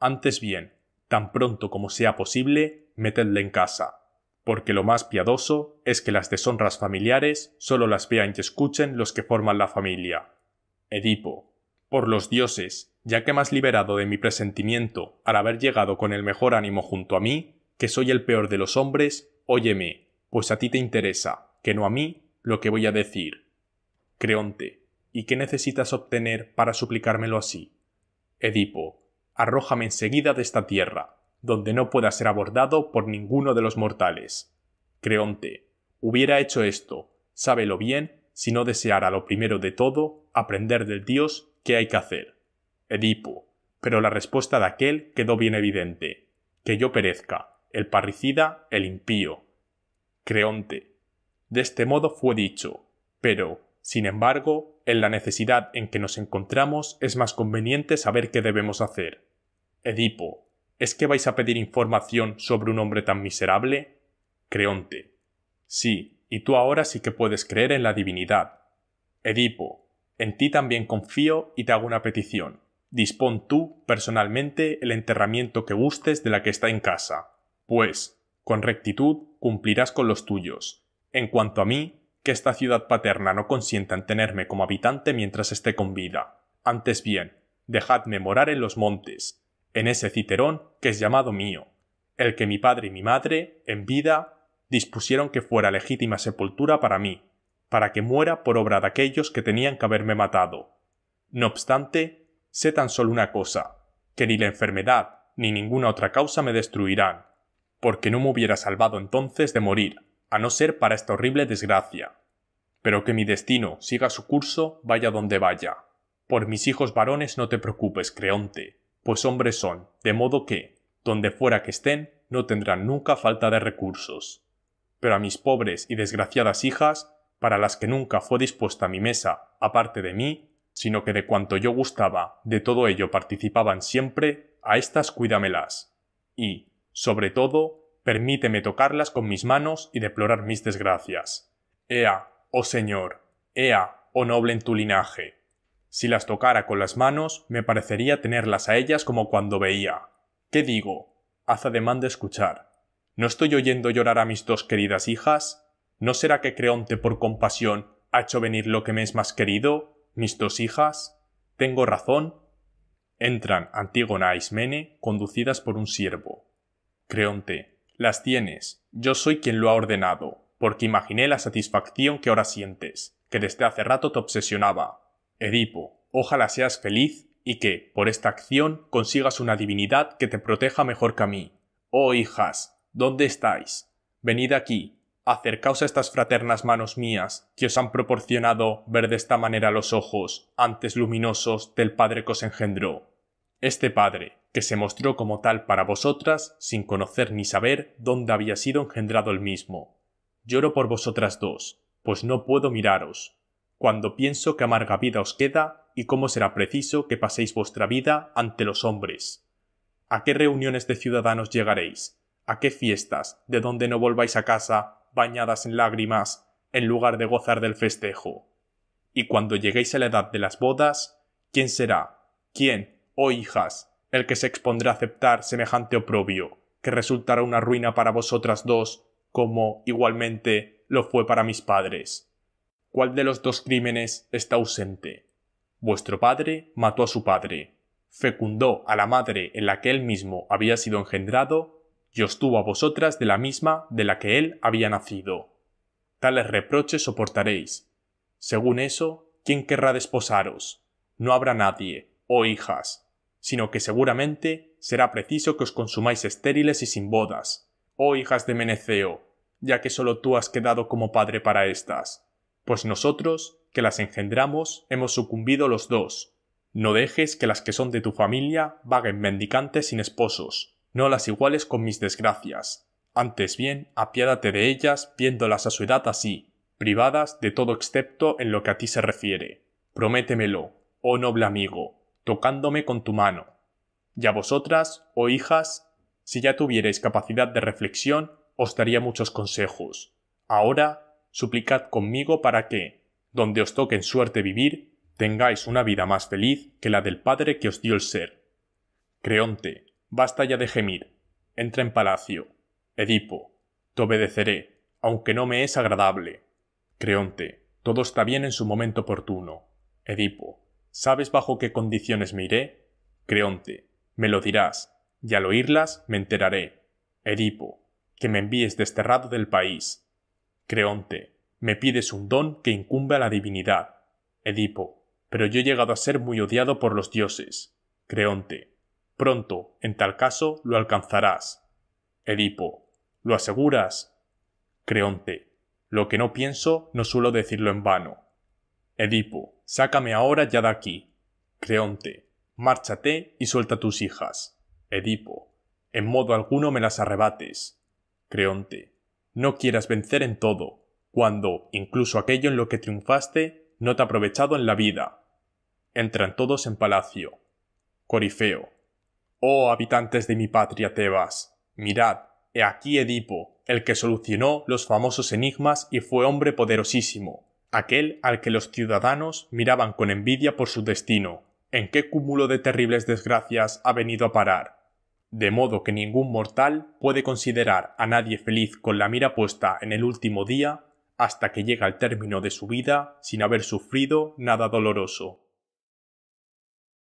Antes bien, tan pronto como sea posible, metedle en casa, porque lo más piadoso es que las deshonras familiares solo las vean y escuchen los que forman la familia. Edipo. Por los dioses, ya que me has liberado de mi presentimiento al haber llegado con el mejor ánimo junto a mí, que soy el peor de los hombres, óyeme, pues a ti te interesa que no a mí, lo que voy a decir. Creonte, ¿y qué necesitas obtener para suplicármelo así? Edipo, arrójame enseguida de esta tierra, donde no pueda ser abordado por ninguno de los mortales. Creonte, hubiera hecho esto, sábelo bien, si no deseara lo primero de todo, aprender del dios qué hay que hacer. Edipo, pero la respuesta de aquel quedó bien evidente. Que yo perezca, el parricida, el impío. Creonte, de este modo fue dicho, pero, sin embargo, en la necesidad en que nos encontramos es más conveniente saber qué debemos hacer. Edipo, ¿es que vais a pedir información sobre un hombre tan miserable? Creonte, sí, y tú ahora sí que puedes creer en la divinidad. Edipo, en ti también confío y te hago una petición. Dispón tú, personalmente, el enterramiento que gustes de la que está en casa, pues, con rectitud, cumplirás con los tuyos, en cuanto a mí, que esta ciudad paterna no consienta en tenerme como habitante mientras esté con vida. Antes bien, dejadme morar en los montes, en ese citerón que es llamado mío, el que mi padre y mi madre, en vida, dispusieron que fuera legítima sepultura para mí, para que muera por obra de aquellos que tenían que haberme matado. No obstante, sé tan solo una cosa, que ni la enfermedad ni ninguna otra causa me destruirán, porque no me hubiera salvado entonces de morir, a no ser para esta horrible desgracia. Pero que mi destino siga su curso, vaya donde vaya. Por mis hijos varones no te preocupes, Creonte, pues hombres son, de modo que, donde fuera que estén, no tendrán nunca falta de recursos. Pero a mis pobres y desgraciadas hijas, para las que nunca fue dispuesta mi mesa, aparte de mí, sino que de cuanto yo gustaba, de todo ello participaban siempre, a estas cuídamelas. Y, sobre todo, permíteme tocarlas con mis manos y deplorar mis desgracias. Ea, oh Señor, ea, oh noble en tu linaje. Si las tocara con las manos, me parecería tenerlas a ellas como cuando veía. ¿Qué digo? Haz ademán de escuchar. ¿No estoy oyendo llorar a mis dos queridas hijas? ¿No será que Creonte por compasión ha hecho venir lo que me es más querido, mis dos hijas? ¿Tengo razón? Entran Antígona y e Ismene, conducidas por un siervo. Creonte, las tienes. Yo soy quien lo ha ordenado, porque imaginé la satisfacción que ahora sientes, que desde hace rato te obsesionaba. Edipo, ojalá seas feliz y que, por esta acción, consigas una divinidad que te proteja mejor que a mí. Oh hijas, ¿dónde estáis? Venid aquí, acercaos a estas fraternas manos mías, que os han proporcionado ver de esta manera los ojos, antes luminosos, del Padre que os engendró. Este Padre, que se mostró como tal para vosotras, sin conocer ni saber dónde había sido engendrado el mismo. Lloro por vosotras dos, pues no puedo miraros, cuando pienso que amarga vida os queda y cómo será preciso que paséis vuestra vida ante los hombres. ¿A qué reuniones de ciudadanos llegaréis? ¿A qué fiestas, de donde no volváis a casa, bañadas en lágrimas, en lugar de gozar del festejo? Y cuando lleguéis a la edad de las bodas, ¿quién será? ¿Quién, oh hijas, el que se expondrá a aceptar semejante oprobio, que resultará una ruina para vosotras dos, como igualmente lo fue para mis padres. ¿Cuál de los dos crímenes está ausente? Vuestro padre mató a su padre, fecundó a la madre en la que él mismo había sido engendrado, y os tuvo a vosotras de la misma de la que él había nacido. Tales reproches soportaréis. Según eso, ¿quién querrá desposaros? No habrá nadie, oh hijas, sino que seguramente será preciso que os consumáis estériles y sin bodas, oh hijas de Meneceo, ya que solo tú has quedado como padre para éstas, pues nosotros, que las engendramos, hemos sucumbido los dos. No dejes que las que son de tu familia vaguen mendicantes sin esposos, no las iguales con mis desgracias. Antes bien, apiádate de ellas, viéndolas a su edad así, privadas de todo excepto en lo que a ti se refiere. Prométemelo, oh noble amigo, tocándome con tu mano. Y a vosotras, oh hijas, si ya tuvierais capacidad de reflexión, os daría muchos consejos. Ahora, suplicad conmigo para que, donde os toque en suerte vivir, tengáis una vida más feliz que la del Padre que os dio el ser. Creonte, basta ya de gemir. Entra en palacio. Edipo, te obedeceré, aunque no me es agradable. Creonte, todo está bien en su momento oportuno. Edipo, ¿Sabes bajo qué condiciones me iré? Creonte, me lo dirás, y al oírlas me enteraré. Edipo, que me envíes desterrado del país. Creonte, me pides un don que incumbe a la divinidad. Edipo, pero yo he llegado a ser muy odiado por los dioses. Creonte, pronto, en tal caso, lo alcanzarás. Edipo, ¿lo aseguras? Creonte, lo que no pienso no suelo decirlo en vano. Edipo, sácame ahora ya de aquí. Creonte, márchate y suelta tus hijas. Edipo, en modo alguno me las arrebates. Creonte, no quieras vencer en todo, cuando, incluso aquello en lo que triunfaste, no te ha aprovechado en la vida. Entran todos en palacio. Corifeo, oh habitantes de mi patria Tebas, mirad, he aquí Edipo, el que solucionó los famosos enigmas y fue hombre poderosísimo aquel al que los ciudadanos miraban con envidia por su destino, en qué cúmulo de terribles desgracias ha venido a parar. De modo que ningún mortal puede considerar a nadie feliz con la mira puesta en el último día hasta que llega al término de su vida sin haber sufrido nada doloroso.